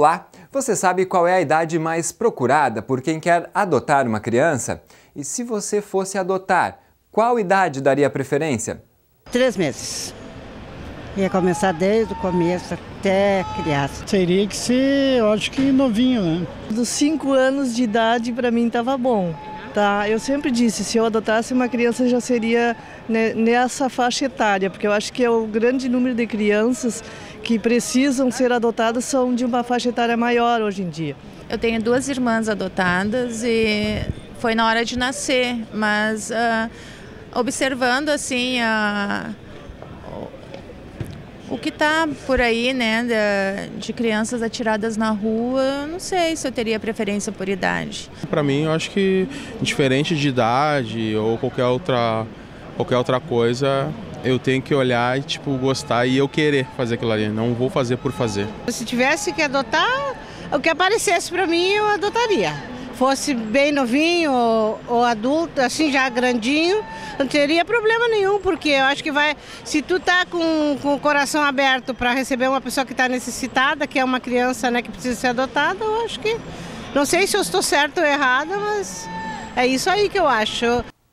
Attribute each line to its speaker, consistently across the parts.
Speaker 1: Olá! Você sabe qual é a idade mais procurada por quem quer adotar uma criança? E se você fosse adotar, qual idade daria preferência? Três meses.
Speaker 2: Ia começar desde o começo até criar. Teria que ser, eu acho que novinho, né? Dos cinco anos de idade, para mim, estava bom. Tá, eu sempre
Speaker 3: disse, se eu adotasse uma criança já seria nessa faixa etária, porque eu acho que é o
Speaker 4: grande número de crianças que precisam ser adotadas são de uma faixa etária maior hoje em dia. Eu tenho duas irmãs adotadas e foi na hora de nascer, mas uh, observando assim a o que está por aí, né, de, crianças atiradas na rua, não sei se eu teria preferência por idade.
Speaker 3: Para mim, eu acho que diferente de idade ou qualquer outra, qualquer outra coisa, eu tenho que olhar e tipo gostar e eu querer fazer aquilo ali. Não vou fazer por fazer. Se tivesse que adotar, o que aparecesse para mim eu adotaria. Fosse bem novinho ou, ou, adulto, assim já grandinho, não teria problema nenhum, porque eu acho que vai. Se tu tá com, com o coração aberto para receber uma pessoa que está necessitada, que é uma criança né, que precisa ser adotada, eu acho que.
Speaker 1: Não sei se eu estou certo ou errada, mas é isso aí que eu acho.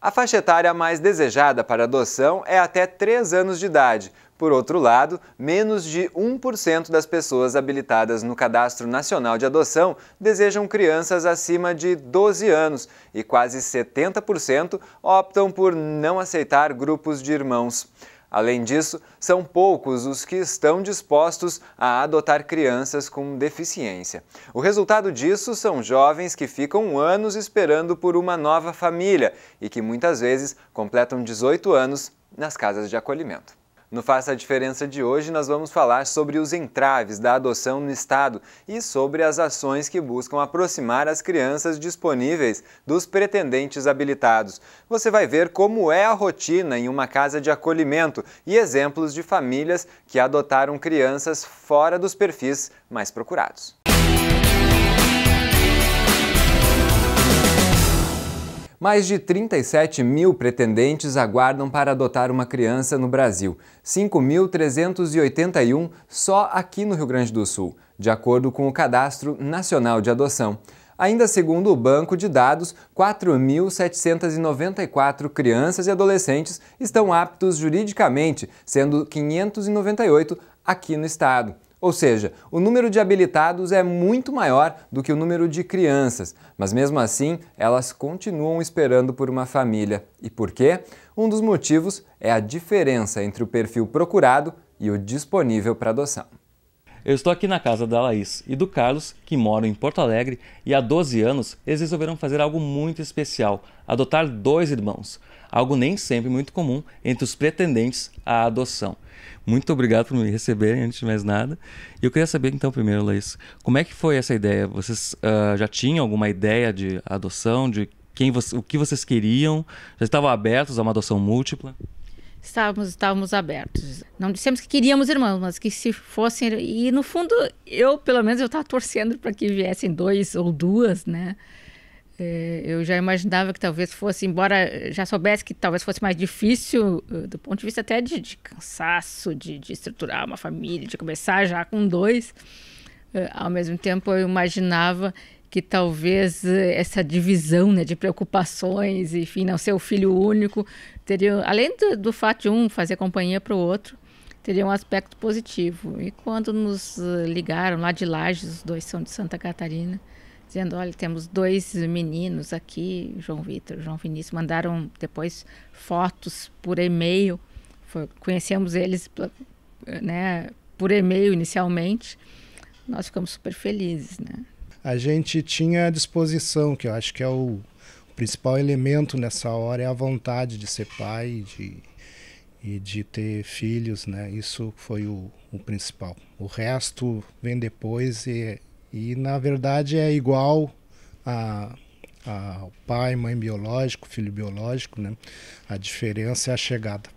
Speaker 1: A faixa etária mais desejada para adoção é até 3 anos de idade. Por outro lado, menos de 1% das pessoas habilitadas no Cadastro Nacional de Adoção desejam crianças acima de 12 anos e quase 70% optam por não aceitar grupos de irmãos. Além disso, são poucos os que estão dispostos a adotar crianças com deficiência. O resultado disso são jovens que ficam anos esperando por uma nova família e que muitas vezes completam 18 anos nas casas de acolhimento. No Faça a Diferença de hoje, nós vamos falar sobre os entraves da adoção no Estado e sobre as ações que buscam aproximar as crianças disponíveis dos pretendentes habilitados. Você vai ver como é a rotina em uma casa de acolhimento e exemplos de famílias que adotaram crianças fora dos perfis mais procurados. Mais de 37 mil pretendentes aguardam para adotar uma criança no Brasil, 5.381 só aqui no Rio Grande do Sul, de acordo com o Cadastro Nacional de Adoção. Ainda segundo o banco de dados, 4.794 crianças e adolescentes estão aptos juridicamente, sendo 598 aqui no estado. Ou seja, o número de habilitados é muito maior do que o número de crianças, mas mesmo assim elas continuam esperando por uma família. E por quê? Um dos motivos é a diferença entre o perfil procurado e o disponível para adoção. Eu estou aqui na casa da Laís e do Carlos, que
Speaker 5: moram em Porto Alegre, e há 12 anos eles resolveram fazer algo muito especial: adotar dois irmãos, algo nem sempre muito comum entre os pretendentes à adoção. Muito obrigado por me receberem, antes de mais nada. E eu queria saber, então, primeiro, Laís, como é que foi essa ideia? Vocês uh, já tinham alguma ideia de adoção, de quem você, o que vocês queriam? Já estavam abertos a uma adoção múltipla?
Speaker 6: Estávamos, estávamos abertos. Não dissemos que queríamos irmãos, mas que se fossem. E, no fundo, eu, pelo menos, eu estava torcendo para que viessem dois ou duas, né? É, eu já imaginava que talvez fosse, embora já soubesse que talvez fosse mais difícil, eh, do ponto de vista até de, de cansaço, de, de, estruturar uma família, de começar já com dois. Eh, ao mesmo tempo, eu imaginava que talvez eh, essa divisão né, de preocupações, enfim, não ser o filho único, teria, além do, do fato de um fazer companhia para o outro, teria um aspecto positivo. E quando nos ligaram lá de Lages, os dois são de Santa Catarina, dizendo: olha, temos dois meninos aqui, João Vitor, João Vinícius. Mandaram depois fotos por e-mail. Foi, conhecemos eles né, por e-mail inicialmente. Nós ficamos super felizes. Né?
Speaker 7: A gente tinha a disposição, que eu acho que é o principal elemento nessa hora, é a vontade de ser pai de, e de ter filhos. Né? Isso foi o, o principal. O resto vem depois e é e na verdade é igual a, a pai, mãe biológico, filho biológico, né? A diferença é a chegada.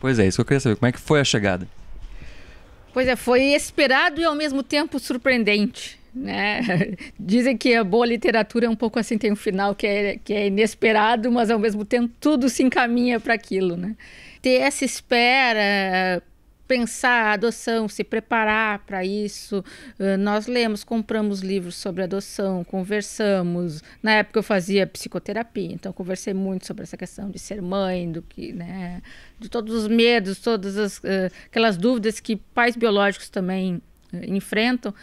Speaker 5: Pois é, isso que eu queria saber. Como é que foi a chegada?
Speaker 6: Pois é, foi esperado e ao mesmo tempo surpreendente. Né? Dizem que a boa literatura é um pouco assim, tem um final que é, que é inesperado, mas ao mesmo tempo tudo se encaminha para aquilo, né? Ter essa espera pensar a adoção, se preparar para isso. Ah, nós lemos, compramos livros sobre adoção, conversamos. Na época eu fazia psicoterapia, então conversei muito sobre essa questão de ser mãe, do que, né, de todos os medos, todas as, ah, aquelas dúvidas que pais biológicos também ah, enfrentam.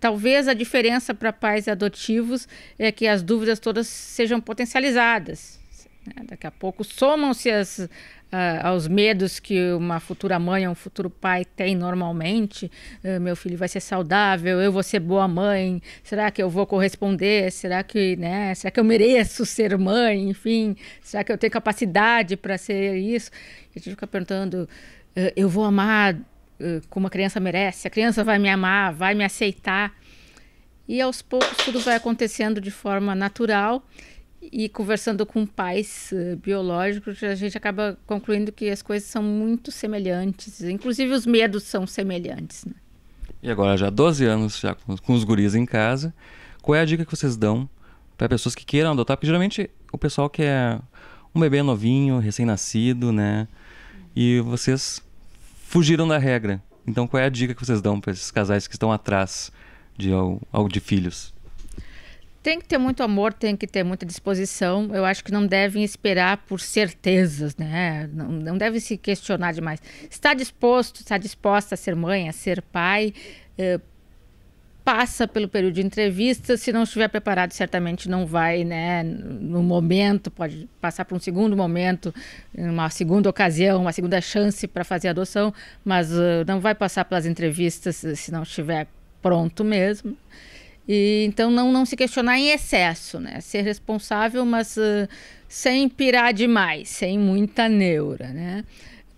Speaker 6: Talvez a diferença para pais adotivos é que as dúvidas todas sejam potencializadas. Né? Daqui a pouco somam-se as, ah, aos medos que uma futura mãe ou um futuro pai tem normalmente. Ah, meu filho vai ser saudável, eu vou ser boa mãe, será que eu vou corresponder? Será que, né, será que eu mereço ser mãe? Enfim, será que eu tenho capacidade para ser isso? A gente fica perguntando, ah, eu vou amar como a criança merece? A criança vai me amar, vai me aceitar? E aos poucos tudo vai acontecendo de forma natural e conversando com pais eh, biológicos, a gente acaba concluindo que as coisas são muito semelhantes, inclusive os medos são semelhantes. Né?
Speaker 5: E agora, já 12 anos, já com, com os guris em casa, qual é a dica que vocês dão para pessoas que queiram adotar? Porque geralmente o pessoal quer é um bebê novinho, recém-nascido, né? E vocês fugiram da regra. Então, qual é a dica que vocês dão para esses casais que estão atrás de, algo de filhos?
Speaker 6: Tem que ter muito amor, tem que ter muita disposição. Eu acho que não devem esperar por certezas, né? Não, não devem se questionar demais. Está disposto, está disposta a ser mãe, a ser pai, eh, passa pelo período de entrevista. Se não estiver preparado, certamente não vai, né? No momento, pode passar para um segundo momento, uma segunda ocasião, uma segunda chance para fazer a adoção, mas uh, não vai passar pelas entrevistas se não estiver pronto mesmo. E, então, não, não se questionar em excesso, né? Ser responsável, mas uh, sem pirar demais, sem muita neura, né?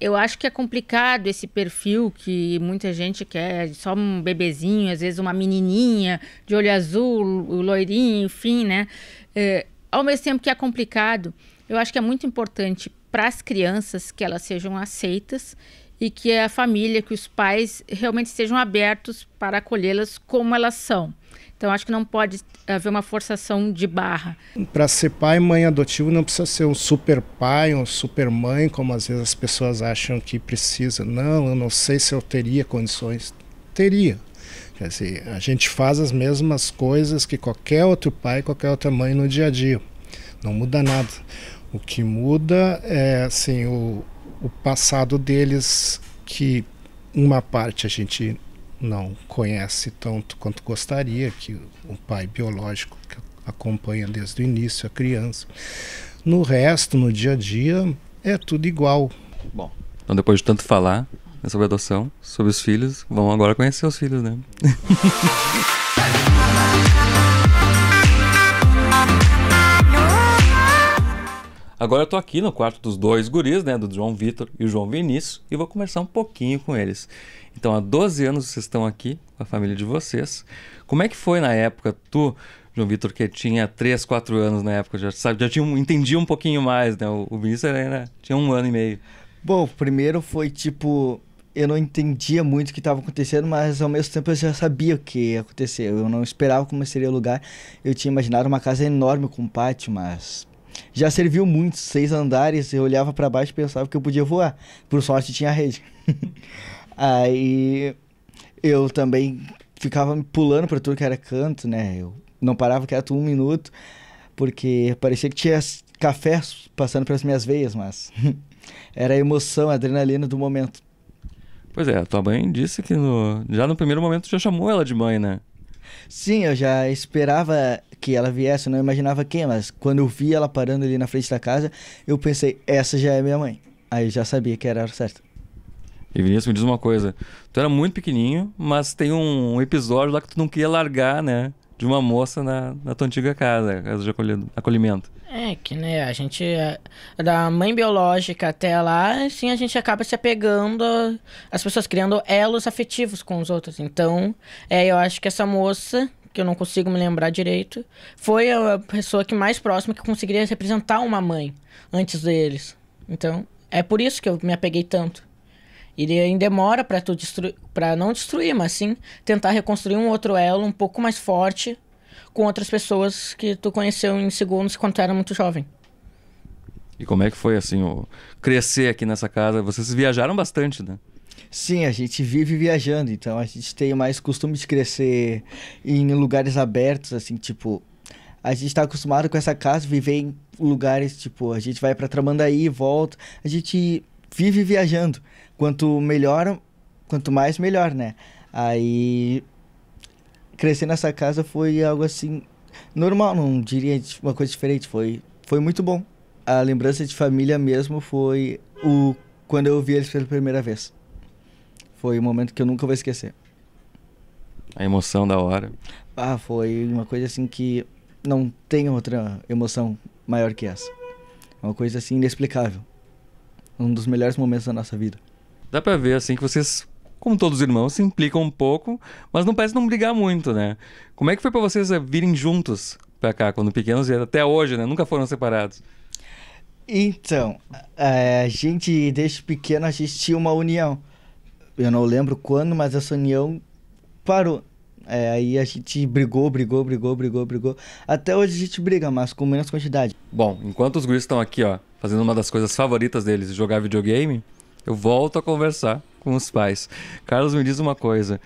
Speaker 6: Eu acho que é complicado esse perfil que muita gente quer, só um bebezinho, às vezes uma menininha de olho azul, loirinho, enfim, né? É, ao mesmo tempo que é complicado, eu acho que é muito importante para as crianças que elas sejam aceitas e que é a família, que os pais realmente estejam abertos para acolhê-las como elas são. Então acho que não pode eh, haver uma forçação de barra.
Speaker 7: Para ser pai e mãe adotivo não precisa ser um super pai, um super mãe, como às vezes as pessoas acham que precisa. Não, eu não sei se eu teria condições. Teria. Quer dizer, a gente faz as mesmas coisas que qualquer outro pai, qualquer outra mãe no dia a dia. Não muda nada. O que muda é assim, o, o passado deles, que uma parte a gente não conhece tanto quanto gostaria, que o pai biológico que acompanha desde o início a criança. No resto, no dia a dia, é tudo igual. Bom,
Speaker 5: então depois de tanto falar né, sobre adoção, sobre os filhos, vamos agora conhecer os filhos, né? Agora eu tô aqui no quarto dos dois guris, né? Do João Vitor e o João Vinícius, e vou conversar um pouquinho com eles. Então, há 12 anos vocês estão aqui com a família de vocês. Como é que foi na época, tu, João Vitor, que tinha 3, 4 anos na época, já sabe, já tinha, entendia um pouquinho mais, né? O, o Vinícius era, tinha um ano e meio.
Speaker 2: Bom, primeiro foi tipo eu não entendia muito o que estava acontecendo, mas ao mesmo tempo eu já sabia o que ia acontecer. Eu não esperava como seria o lugar. Eu tinha imaginado uma casa enorme com pátio, mas já serviu muito, seis andares, eu olhava para baixo e pensava que eu podia voar. Por sorte tinha rede. Aí eu também ficava pulando para tudo que era canto, né? Eu não parava quieto um minuto, porque parecia que tinha café passando pelas minhas veias, mas era a emoção, a adrenalina do momento.
Speaker 5: Pois é, a tua mãe disse que no, já no primeiro momento já chamou ela de mãe, né?
Speaker 2: Sim, eu já esperava que ela viesse, eu não imaginava quem, mas quando eu vi ela parando ali na frente da casa, eu pensei, essa já é minha mãe. Aí eu já sabia que era a hora certa.
Speaker 5: E Vinícius, me diz uma coisa. Tu era muito pequenininho, mas tem um episódio lá que tu não queria largar, né? De uma moça na, na tua antiga casa, casa de acolhimento.
Speaker 6: É, que né, a gente. Eh, da mãe biológica até lá, assim, a gente acaba se apegando, as pessoas criando elos afetivos com os outros. Então, é, eu acho que essa moça que eu não consigo me lembrar direito, foi a pessoa que mais próxima que conseguiria representar uma mãe antes deles. Então, é por isso que eu me apeguei tanto. em demora para tu destruir, para não destruir, mas sim tentar reconstruir um outro elo um pouco mais forte com outras pessoas que tu conheceu em segundos quando tu era muito jovem.
Speaker 5: E como é que foi assim, o crescer aqui nessa casa? Vocês viajaram bastante, né?
Speaker 2: Sim, a gente vive viajando, então a gente tem mais costume de crescer em lugares abertos, assim, tipo, a gente está acostumado com essa casa, viver em lugares, tipo, a gente vai para Tramandaí, volta, a gente vive viajando. Quanto melhor, quanto mais melhor, né? Aí crescer nessa casa foi algo assim normal, não diria uma coisa diferente, foi foi muito bom. A lembrança de família mesmo foi o quando eu vi eles pela primeira vez. Foi um momento que eu nunca vou esquecer.
Speaker 5: A emoção da hora.
Speaker 2: Ah, foi uma coisa assim que não tem outra emoção maior que essa. É uma coisa assim inexplicável. Um dos melhores momentos da nossa vida.
Speaker 5: Dá pra ver assim que vocês, como todos os irmãos, se implicam um pouco, mas não parece não brigar muito, né? Como é que foi para vocês eh, virem juntos pra cá quando pequenos e até hoje, né? Nunca foram separados.
Speaker 2: Então, eh, a gente desde pequeno a gente tinha uma união eu não lembro quando, mas essa união parou. É, aí a gente brigou, brigou, brigou, brigou, brigou. Até hoje a gente briga, mas com menos quantidade.
Speaker 5: Bom, enquanto os guris estão aqui, ó, fazendo uma das coisas favoritas deles, jogar videogame, eu volto a conversar com os pais. Carlos me diz uma coisa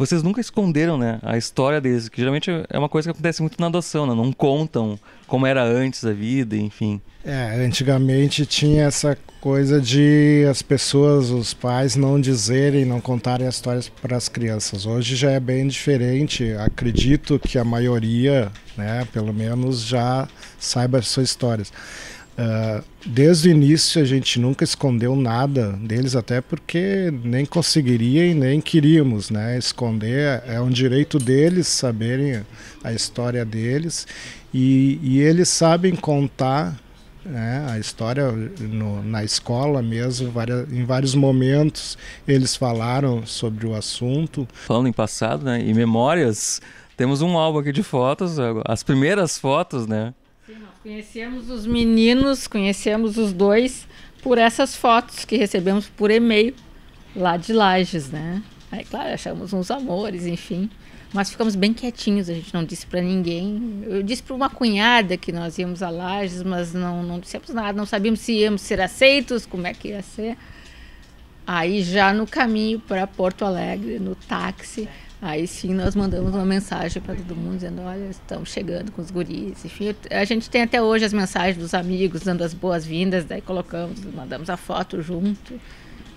Speaker 5: vocês nunca esconderam, né, a história deles, que geralmente é uma coisa que acontece muito na adoção, né? Não contam como era antes a vida, enfim.
Speaker 7: É, antigamente tinha essa coisa de as pessoas, os pais não dizerem, não contarem as histórias para as crianças. Hoje já é bem diferente. Acredito que a maioria, né, pelo menos já saiba as suas histórias. Ah, desde o início a gente nunca escondeu nada deles, até porque nem conseguiria e nem queríamos, né? Esconder é um direito deles saberem a história deles e, e eles sabem contar né, a história no, na escola mesmo, várias, em vários momentos eles falaram sobre o assunto.
Speaker 5: Falando em passado, né? E memórias, temos um álbum aqui de fotos, as primeiras fotos, né?
Speaker 6: Conhecemos os meninos, conhecemos os dois por essas fotos que recebemos por e-mail lá de Lages, né? Aí, claro, achamos uns amores, enfim. Mas ficamos bem quietinhos, a gente não disse para ninguém. Eu disse para uma cunhada que nós íamos a Lages, mas não, não dissemos nada, não sabíamos se íamos ser aceitos, como é que ia ser. Aí já no caminho para Porto Alegre, no táxi, Aí sim nós mandamos uma mensagem para todo mundo dizendo, olha, estamos chegando com os guris. Enfim, a gente tem até hoje as mensagens dos amigos dando as boas-vindas, daí colocamos, mandamos a foto junto.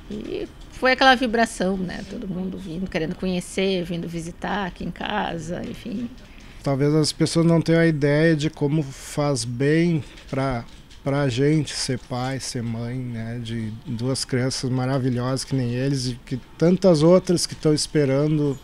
Speaker 6: E foi aquela vibração, né? Todo mundo vindo, querendo conhecer, vindo visitar aqui em casa, enfim.
Speaker 7: Talvez as pessoas não tenham a ideia de como faz bem para para a gente ser pai, ser mãe, né, de duas crianças maravilhosas que nem eles e que tantas outras que estão esperando,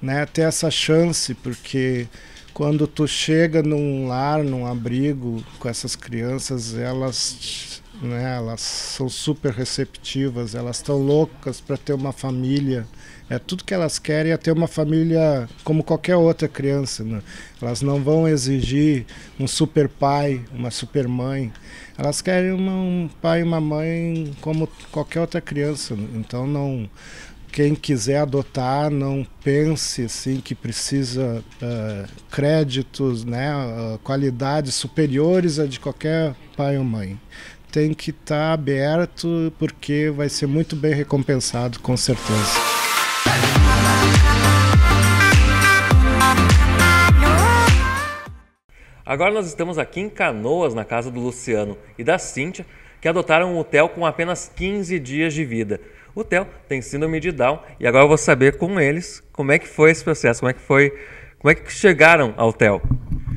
Speaker 7: né, ter essa chance, porque quando tu chega num lar, num abrigo com essas crianças, elas, né, elas são super receptivas, elas estão loucas para ter uma família é, tudo que elas querem é ter uma família como qualquer outra criança. Né? Elas não vão exigir um super pai, uma super mãe. Elas querem uma, um pai e uma mãe como qualquer outra criança. Né? Então não quem quiser adotar não pense assim que precisa uh, créditos, né, uh, qualidades superiores a de qualquer pai ou mãe. Tem que estar tá aberto porque vai ser muito bem recompensado com certeza.
Speaker 5: Agora nós estamos aqui em Canoas, na casa do Luciano e da Cíntia, que adotaram um hotel com apenas 15 dias de vida. O Theo tem síndrome de Down e agora eu vou saber com eles como é que foi esse processo, como é que foi, como é que chegaram ao Theo. Uh,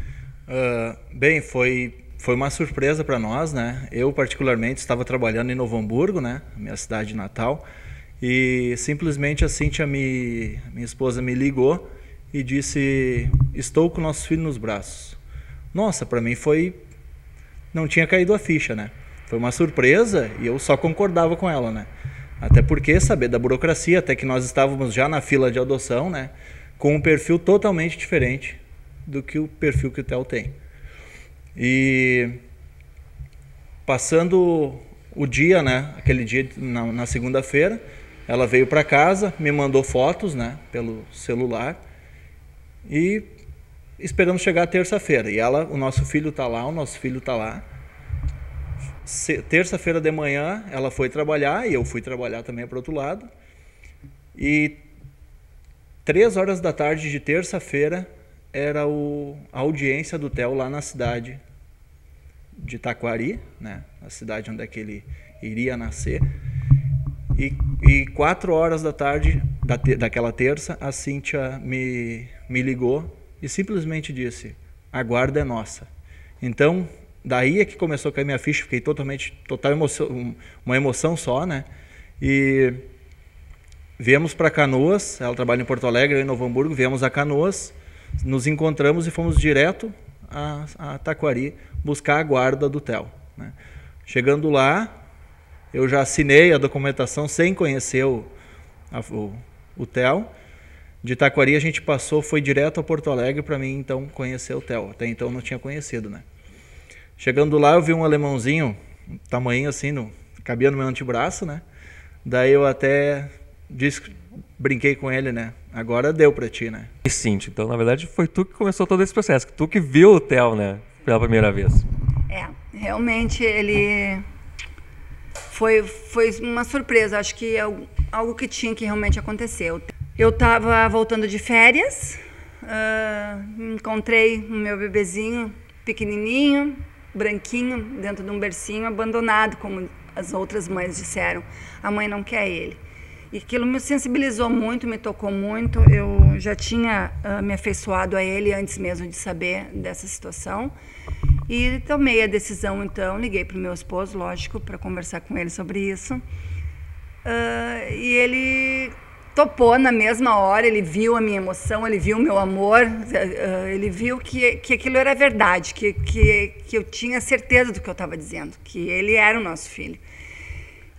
Speaker 8: ah, bem, foi foi uma surpresa para nós, né? Eu particularmente estava trabalhando em Novo Hamburgo, né? Minha cidade natal, e simplesmente a Cíntia, me, minha esposa, me ligou e disse: "Estou com o nosso filho nos braços." Nossa, para mim foi. Não tinha caído a ficha, né? Foi uma surpresa e eu só concordava com ela, né? Até porque saber da burocracia, até que nós estávamos já na fila de adoção, né? Com um perfil totalmente diferente do que o perfil que o Theo tem. E passando o dia, né? Aquele dia na, na segunda-feira, ela veio para casa, me mandou fotos, né? Pelo celular e Esperamos chegar terça-feira. E ela, o nosso filho está lá, o nosso filho está lá. Terça-feira de manhã ela foi trabalhar e eu fui trabalhar também para outro lado. E três horas da tarde de terça-feira era o, a audiência do Theo lá na cidade de Taquari, né? A cidade onde é que ele iria nascer. E, e quatro horas da tarde da daquela terça, a Cíntia me, me ligou e simplesmente disse: a guarda é nossa. Então, daí é que começou a cair minha ficha, fiquei totalmente, total emoção, uma emoção só, né? E viemos para Canoas, ela trabalha em Porto Alegre, eu em Novo Hamburgo, viemos a Canoas, nos encontramos e fomos direto a, a Taquari buscar a guarda do TEL. Né? Chegando lá, eu já assinei a documentação sem conhecer o, a, o, o TEL, de Taquari a gente passou, foi direto a Porto Alegre para mim então conhecer o Theo. Até então não tinha conhecido, né? Chegando lá eu vi um alemãozinho, tamanho assim, no, cabia no meu antebraço, né? Daí eu até disse, brinquei com ele, né? Agora deu para ti, né?
Speaker 5: E sim, então na verdade foi tu que começou todo esse processo, tu que viu o Theo, né? Pela primeira vez.
Speaker 9: É, realmente ele foi, foi uma surpresa. Acho que é algo que tinha que realmente acontecer. Eu estava voltando de férias, uh, encontrei o meu bebezinho pequenininho, branquinho, dentro de um bercinho, abandonado, como as outras mães disseram. A mãe não quer ele. E aquilo me sensibilizou muito, me tocou muito. Eu já tinha uh, me afeiçoado a ele antes mesmo de saber dessa situação. E tomei a decisão, então, liguei para o meu esposo, lógico, para conversar com ele sobre isso. Uh, e ele topou na mesma hora, ele viu a minha emoção, ele viu o meu amor, eh, ele viu que, que aquilo era verdade, que, que, que eu tinha certeza do que eu estava dizendo, que ele era o nosso filho.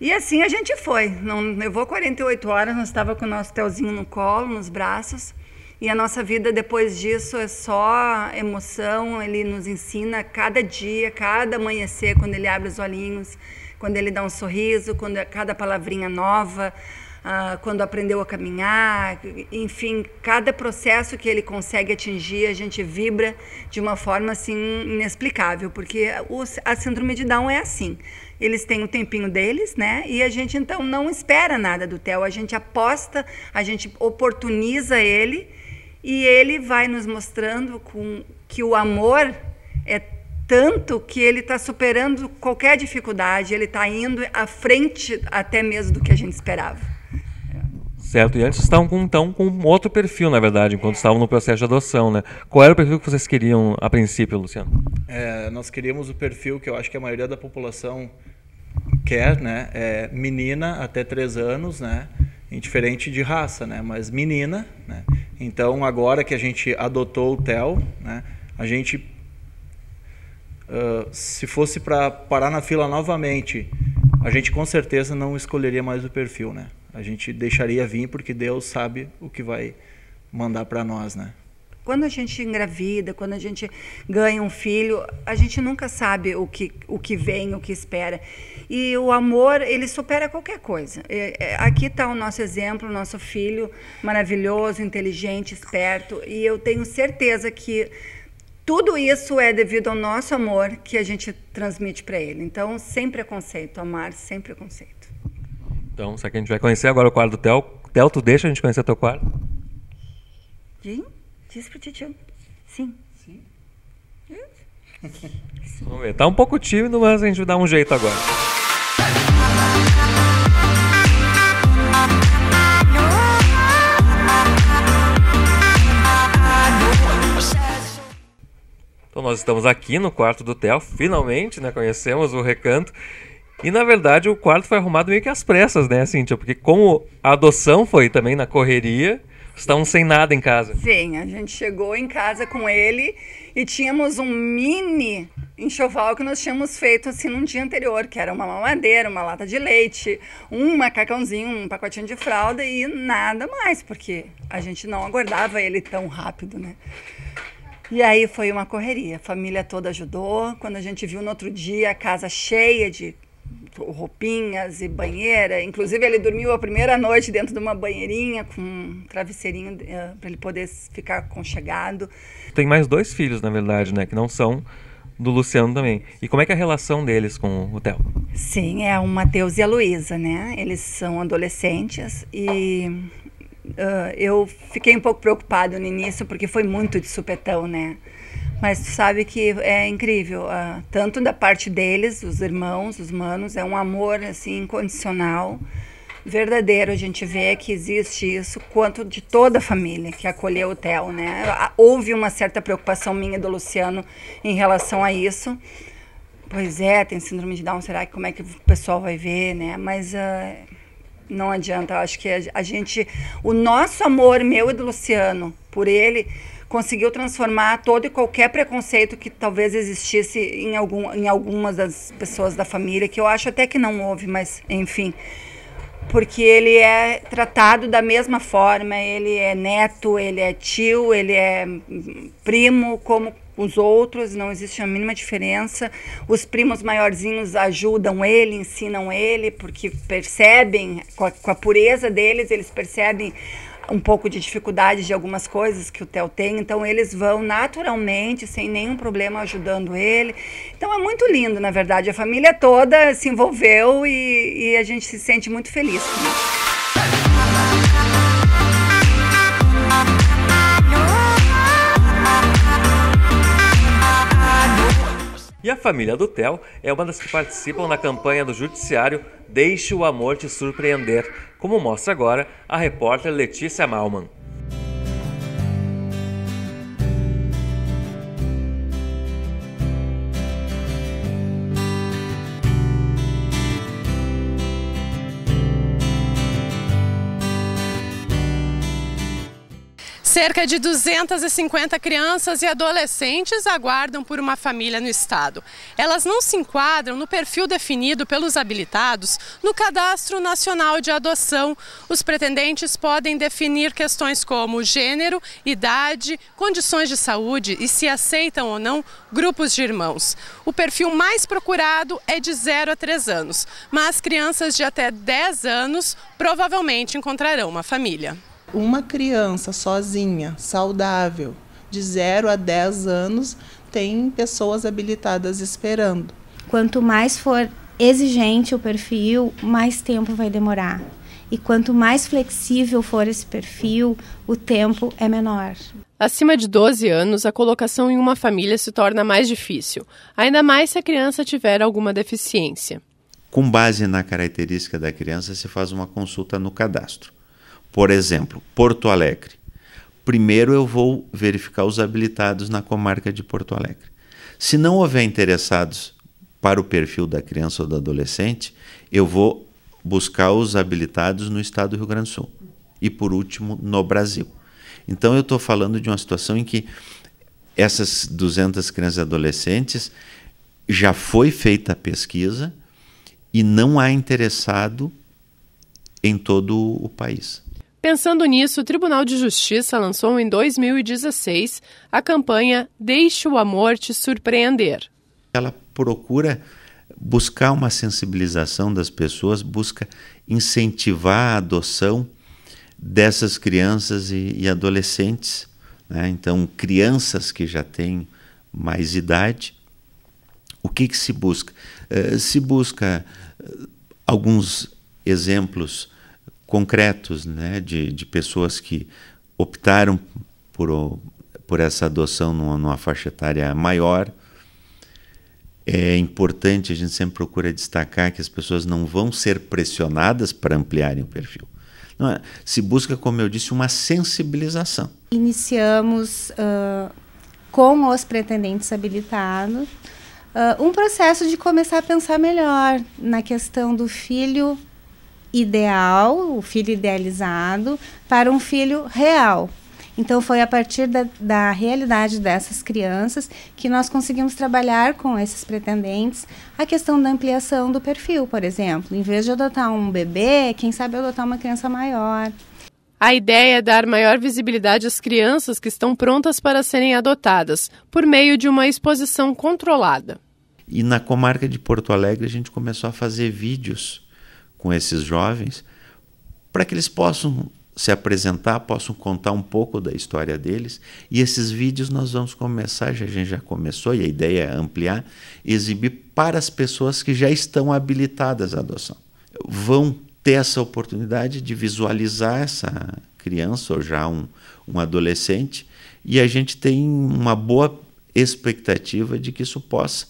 Speaker 9: E assim a gente foi. Não levou 48 horas, nós estava com o nosso Telzinho no colo, nos braços. E a nossa vida depois disso é só emoção. Ele nos ensina cada dia, cada amanhecer, quando ele abre os olhinhos, quando ele dá um sorriso, quando é cada palavrinha nova. Ah, quando aprendeu a caminhar, enfim, cada processo que ele consegue atingir, a gente vibra de uma forma assim inexplicável, porque a síndrome de Down é assim. Eles têm o tempinho deles, né? E a gente então não espera nada do Theo, a gente aposta, a gente oportuniza ele e ele vai nos mostrando com que o amor é tanto que ele está superando qualquer dificuldade, ele está indo à frente até mesmo do que a gente esperava
Speaker 5: certo? E antes estavam com, então, com outro perfil, na verdade, enquanto estavam no processo de adoção, né? Qual era o perfil que vocês queriam a princípio, Luciano?
Speaker 8: É, nós queríamos o perfil que eu acho que a maioria da população quer, né? É menina até 3 anos, né? Indiferente de raça, né? Mas menina, né? Então, agora que a gente adotou o TEL, né? A gente, uh, se fosse para parar na fila novamente, a gente com certeza não escolheria mais o perfil, né? a gente deixaria vir porque Deus sabe o que vai mandar para nós, né?
Speaker 9: Quando a gente engravida, quando a gente ganha um filho, a gente nunca sabe o que, o que vem, o que espera. E o amor, ele supera qualquer coisa. É, aqui está o nosso exemplo, o nosso filho maravilhoso, inteligente, esperto. E eu tenho certeza que tudo isso é devido ao nosso amor que a gente transmite para ele. Então, sem preconceito, amar sem preconceito.
Speaker 5: Então, é que a gente vai conhecer agora o quarto do Theo. Theo, tu deixa a gente conhecer o teu quarto?
Speaker 9: Sim, diz pro Titio. Sim. Sim.
Speaker 5: Sim. Vamos ver. Tá um pouco tímido, mas a gente vai dar um jeito agora. Então nós estamos aqui no quarto do Theo, finalmente, né? Conhecemos o recanto. E na verdade o quarto foi arrumado meio que às pressas, né, Cíntia? Porque como a adoção foi também na correria, estavam sem nada em casa.
Speaker 9: Sim, a gente chegou em casa com ele e tínhamos um mini enxoval que nós tínhamos feito assim no dia anterior, que era uma mamadeira, uma lata de leite, um macacãozinho, um pacotinho de fralda e nada mais, porque a gente não aguardava ele tão rápido, né? E aí foi uma correria, a família toda ajudou. Quando a gente viu no outro dia a casa cheia de Tipo, roupinhas e banheira. Inclusive, ele dormiu a primeira noite dentro de uma banheirinha com um travesseirinho uh, eh, para ele poder ficar aconchegado.
Speaker 5: Tem mais dois filhos, na verdade, né? Que não são do Luciano também. E como é que é a relação deles com o Theo?
Speaker 9: Sim, é o Matheus e a Luísa, né? Eles são adolescentes e uh, eu fiquei um pouco preocupado no início porque foi muito de supetão, né? Mas tu sabe que é incrível, uh, tanto da parte deles, os irmãos, os manos, é um amor assim incondicional, verdadeiro. A gente vê que existe isso, quanto de toda a família que acolheu o Theo, né? Ah, houve uma certa preocupação minha do Luciano em relação a isso. Pois é, tem síndrome de Down, será que como é que o pessoal vai ver, né? Mas uh, não adianta, eu acho que a gente, o nosso amor, meu e do Luciano, por ele conseguiu transformar todo e qualquer preconceito que talvez existisse em, algum, em algumas das pessoas da família, que eu acho até que não houve, mas enfim. Porque ele é tratado da mesma forma, ele é neto, ele é tio, ele é primo, como os outros, não existe a mínima diferença. Os primos maiorzinhos ajudam ele, ensinam ele, porque percebem, com a, com a pureza deles, eles percebem um pouco de dificuldade de algumas coisas que o Theo tem, então eles vão naturalmente, sem nenhum problema, ajudando ele. Então é muito lindo, na verdade. A família toda se envolveu e, e a gente se sente muito feliz com isso.
Speaker 5: E a família do Theo é uma das que participam na campanha do Judiciário Deixe o Amor Te Surpreender, como mostra agora a repórter Letícia Malman.
Speaker 4: Cerca de 250 crianças e adolescentes aguardam por uma família no estado. Elas não se enquadram no perfil definido pelos habilitados no Cadastro Nacional de Adoção. Os pretendentes podem definir questões como gênero, idade, condições de saúde e se aceitam ou não grupos de irmãos. O perfil mais procurado é de 0 a 3 anos, mas crianças de até 10 anos provavelmente encontrarão uma família
Speaker 3: uma criança sozinha, saudável, de 0 a 10
Speaker 10: anos, tem pessoas habilitadas esperando. Quanto mais for exigente o perfil, mais tempo vai demorar. E quanto mais flexível for esse perfil, o tempo é menor.
Speaker 4: Acima de 12 anos, a colocação em uma família se torna mais difícil, ainda mais se a criança tiver alguma deficiência.
Speaker 11: Com base na característica da criança, se faz uma consulta no cadastro. Por exemplo, Porto Alegre. Primeiro eu vou verificar os habilitados na comarca de Porto Alegre. Se não houver interessados para o perfil da criança ou do adolescente, eu vou buscar os habilitados no estado do Rio Grande do Sul e por último no Brasil. Então eu estou falando de uma situação em que essas 200 crianças e adolescentes já foi feita a pesquisa e não há interessado em todo o país.
Speaker 4: Pensando nisso, o Tribunal de Justiça lançou em 2016 a campanha Deixe o Amor Te Surpreender.
Speaker 11: Ela procura buscar uma sensibilização das pessoas, busca incentivar a adoção dessas crianças e, e adolescentes. Né? Então, crianças que já têm mais idade. O que, que se busca? Uh, se busca uh, alguns exemplos concretos né, de, de pessoas que optaram por, por essa adoção numa, numa faixa etária maior. É importante, a gente sempre procura destacar que as pessoas não vão ser pressionadas para ampliarem o perfil. É? Se busca, como eu disse, uma sensibilização.
Speaker 10: Iniciamos uh, com os pretendentes habilitados uh, um processo de começar a pensar melhor na questão do filho ideal, o filho idealizado, para um filho real. Então, foi a partir da, da, realidade dessas crianças que nós conseguimos trabalhar com esses pretendentes a questão da ampliação
Speaker 4: do perfil, por exemplo. Em vez de adotar um bebê, quem sabe adotar uma criança maior. A ideia é dar maior visibilidade às crianças que estão prontas para serem adotadas, por meio de uma exposição controlada.
Speaker 11: E na comarca de Porto Alegre, a gente começou a fazer vídeos com esses jovens, para que eles possam se apresentar, possam contar um pouco da história deles. E esses vídeos nós vamos começar, já, a gente já começou, e a ideia é ampliar, exibir para as pessoas que já estão habilitadas à adoção. Vão ter essa oportunidade de visualizar essa criança ou já um, um adolescente, e a gente tem uma boa expectativa de que isso possa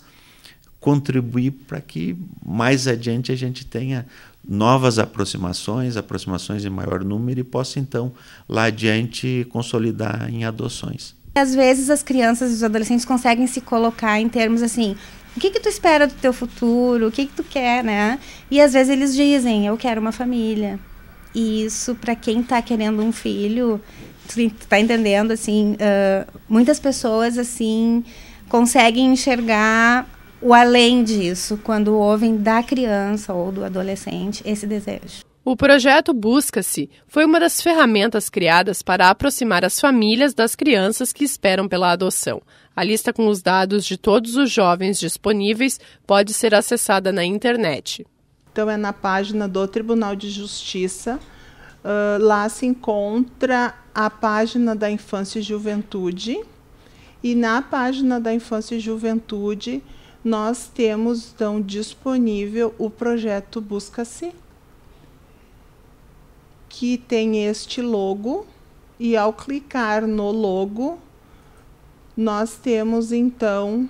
Speaker 11: contribuir para que mais adiante a gente tenha novas aproximações, aproximações em maior número e possa então lá adiante consolidar em adoções.
Speaker 10: Às vezes as crianças e os adolescentes conseguem se colocar em termos assim, o que que tu espera do teu futuro, o que que tu quer, né? E às vezes eles dizem, eu quero uma família. E isso para quem está querendo um filho, tu tá entendendo assim, uh, muitas pessoas assim conseguem enxergar o além disso, quando ouvem da criança ou do adolescente esse desejo.
Speaker 4: O projeto Busca-se foi uma das ferramentas criadas para aproximar as famílias das crianças que esperam pela adoção. A lista com os dados de todos os jovens disponíveis pode ser acessada na internet.
Speaker 3: Então, é na página do Tribunal de Justiça. Uh, lá se encontra a página da Infância e Juventude. E na página da Infância e Juventude nós temos então disponível o projeto Busca-se, que tem este logo, e ao clicar no logo, nós temos então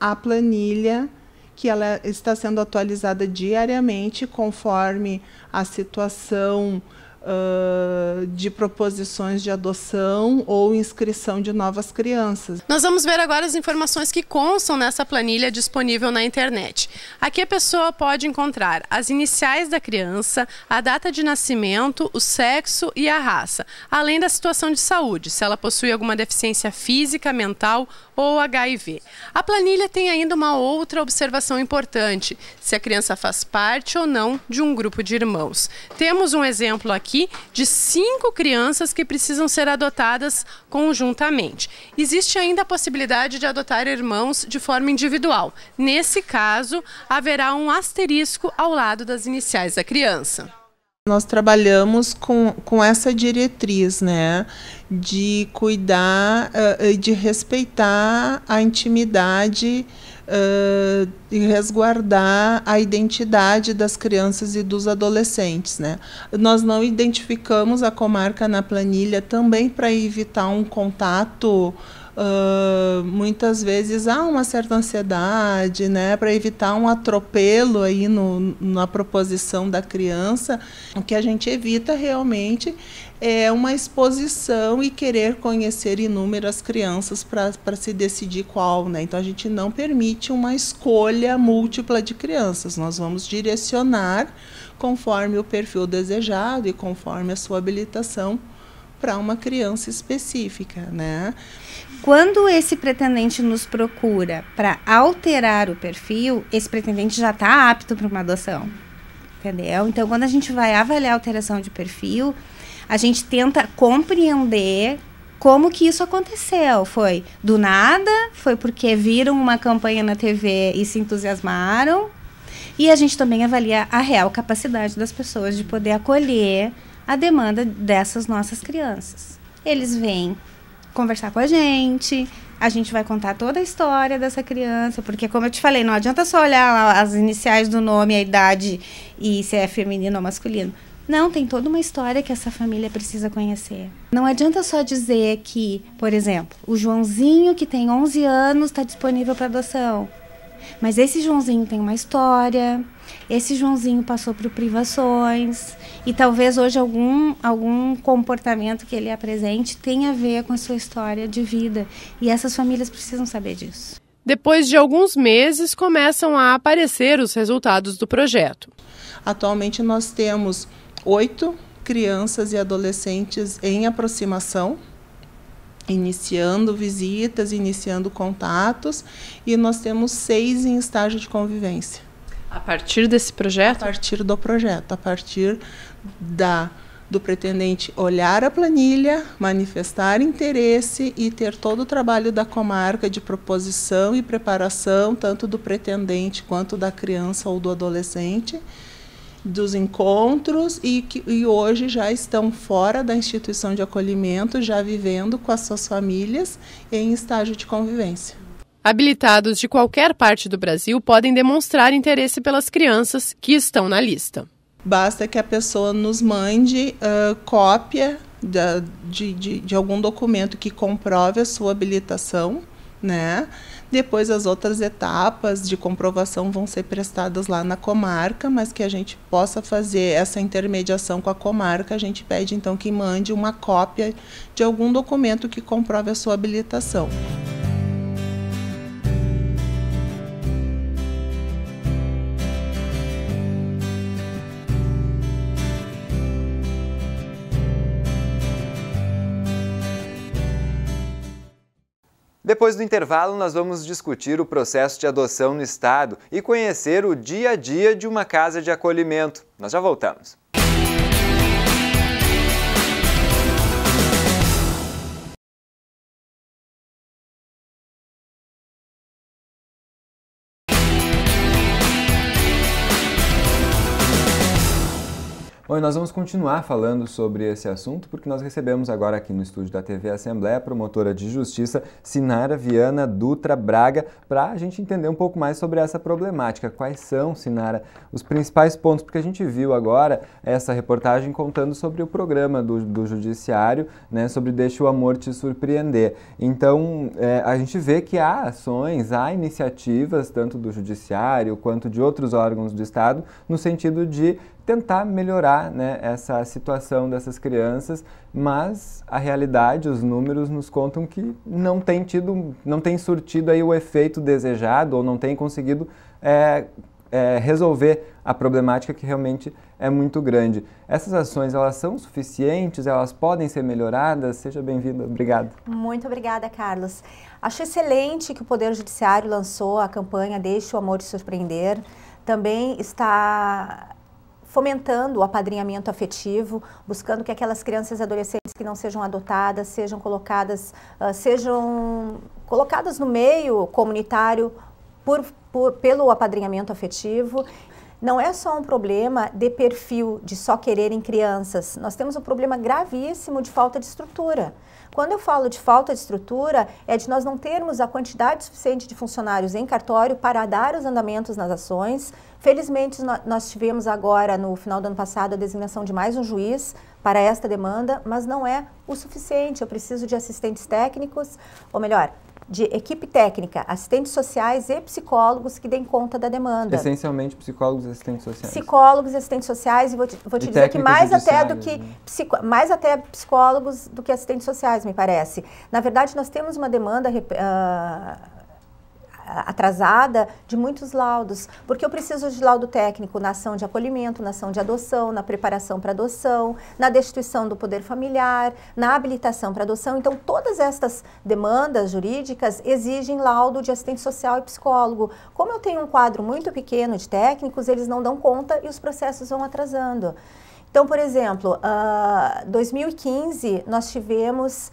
Speaker 3: a planilha que ela está sendo atualizada diariamente conforme a situação Uh, de proposições de adoção ou inscrição de novas crianças.
Speaker 4: Nós vamos ver agora as informações que constam nessa planilha disponível na internet. Aqui a pessoa pode encontrar as iniciais da criança, a data de nascimento, o sexo e a raça, além da situação de saúde, se ela possui alguma deficiência física, mental ou HIV. A planilha tem ainda uma outra observação importante: se a criança faz parte ou não de um grupo de irmãos. Temos um exemplo aqui aqui de cinco crianças que precisam ser adotadas conjuntamente. Existe ainda a possibilidade de adotar irmãos de forma individual. Nesse caso, haverá um asterisco ao lado das iniciais da criança.
Speaker 3: Nós trabalhamos com, com essa diretriz, né, de cuidar, eh, eh, de respeitar a intimidade uh, resguardar a identidade das crianças e dos adolescentes. Né? Nós não identificamos a comarca na planilha também para evitar um contato. Uh, muitas vezes há uma certa ansiedade, né, para evitar um atropelo aí no, na proposição da criança. O que a gente evita realmente é uma exposição e querer conhecer inúmeras crianças para se decidir qual, né? Então a gente não permite uma escolha múltipla de crianças. Nós vamos direcionar conforme o perfil desejado e conforme a sua habilitação
Speaker 10: para uma criança específica, né? Quando esse pretendente nos procura para alterar o perfil, esse pretendente já está apto para uma adoção, entendeu? Então, quando a gente vai avaliar a alteração de perfil, a gente tenta compreender como que isso aconteceu? Foi do nada? Foi porque viram uma campanha na TV e se entusiasmaram? E a gente também avalia a real capacidade das pessoas de poder acolher a demanda dessas nossas crianças. Eles vêm conversar com a gente, a gente vai contar toda a história dessa criança, porque como eu te falei, não adianta só olhar as iniciais do nome, a idade e se é feminino ou masculino não, tem toda uma história que essa família precisa conhecer. Não adianta só dizer que, por exemplo, o Joãozinho, que tem 11 anos, está disponível para adoção. Mas esse Joãozinho tem uma história, esse Joãozinho passou por privações e talvez hoje algum, algum comportamento que ele apresente é tenha a ver com a sua história de vida. E essas famílias
Speaker 4: precisam saber disso. Depois de alguns meses, começam a aparecer os resultados do projeto. Atualmente, nós temos oito crianças e
Speaker 3: adolescentes em aproximação, iniciando visitas, iniciando contatos, e nós temos seis em estágio de convivência. A partir desse projeto? A partir do projeto, a partir da do pretendente olhar a planilha, manifestar interesse e ter todo o trabalho da comarca de proposição e preparação, tanto do pretendente quanto da criança ou do adolescente dos encontros e, que, e hoje já estão fora da instituição de acolhimento, já vivendo com as suas famílias em estágio de convivência.
Speaker 4: Habilitados de qualquer parte do Brasil podem demonstrar interesse pelas crianças que estão na lista.
Speaker 3: Basta que a pessoa nos mande uh, cópia da, de, de, de algum documento que comprove a sua habilitação, né? Depois as outras etapas de comprovação vão ser prestadas lá na comarca, mas que a gente possa fazer essa intermediação com a comarca, a gente pede então que mande uma cópia de algum documento que comprove a sua habilitação.
Speaker 1: Depois do intervalo, nós vamos discutir o processo de adoção no Estado e conhecer o dia a dia de uma casa de acolhimento. Nós já voltamos. Bom, e nós vamos continuar falando sobre esse assunto, porque nós recebemos agora aqui no estúdio da TV Assembleia a promotora de justiça Sinara Viana Dutra Braga, para a gente entender um pouco mais sobre essa problemática. Quais são, Sinara, os principais pontos? Porque a gente viu agora essa reportagem contando sobre o programa do, do Judiciário, né, sobre Deixa o Amor Te Surpreender. Então, é, a gente vê que há ações, há iniciativas, tanto do Judiciário quanto de outros órgãos do Estado, no sentido de tentar melhorar né, essa situação dessas crianças, mas a realidade, os números nos contam que não tem tido, não tem surtido aí o efeito desejado ou não tem conseguido é, é, resolver a problemática que realmente é muito grande. Essas ações, elas são suficientes? Elas podem ser melhoradas? Seja bem-vindo. Obrigado.
Speaker 12: Muito obrigada, Carlos. Acho excelente que o Poder Judiciário lançou a campanha Deixe o Amor Te Surpreender. Também está fomentando o apadrinhamento afetivo, buscando que aquelas crianças e adolescentes que não sejam adotadas sejam colocadas, uh, sejam colocadas no meio comunitário por, por, pelo apadrinhamento afetivo. Não é só um problema de perfil, de só quererem crianças. Nós temos um problema gravíssimo de falta de estrutura. Quando eu falo de falta de estrutura, é de nós não termos a quantidade suficiente de funcionários em cartório para dar os andamentos nas ações. Felizmente, nós tivemos agora, no final do ano passado, a designação de mais um juiz para esta demanda, mas não é o suficiente. Eu preciso de assistentes técnicos, ou melhor, de equipe técnica, assistentes sociais e psicólogos que deem conta da demanda.
Speaker 1: Essencialmente psicólogos e assistentes sociais.
Speaker 12: Psicólogos e assistentes sociais, e vou te, vou te dizer que mais até do que né? mais até psicólogos do que assistentes sociais, me parece. Na verdade, nós temos uma demanda uh, atrasada de muitos laudos, porque eu preciso de laudo técnico na ação de acolhimento, na ação de adoção, na preparação para adoção, na destituição do poder familiar, na habilitação para adoção. Então, todas estas demandas jurídicas exigem laudo de assistente social e psicólogo. Como eu tenho um quadro muito pequeno de técnicos, eles não dão conta e os processos vão atrasando. Então, por exemplo, uh, ah, 2015 nós tivemos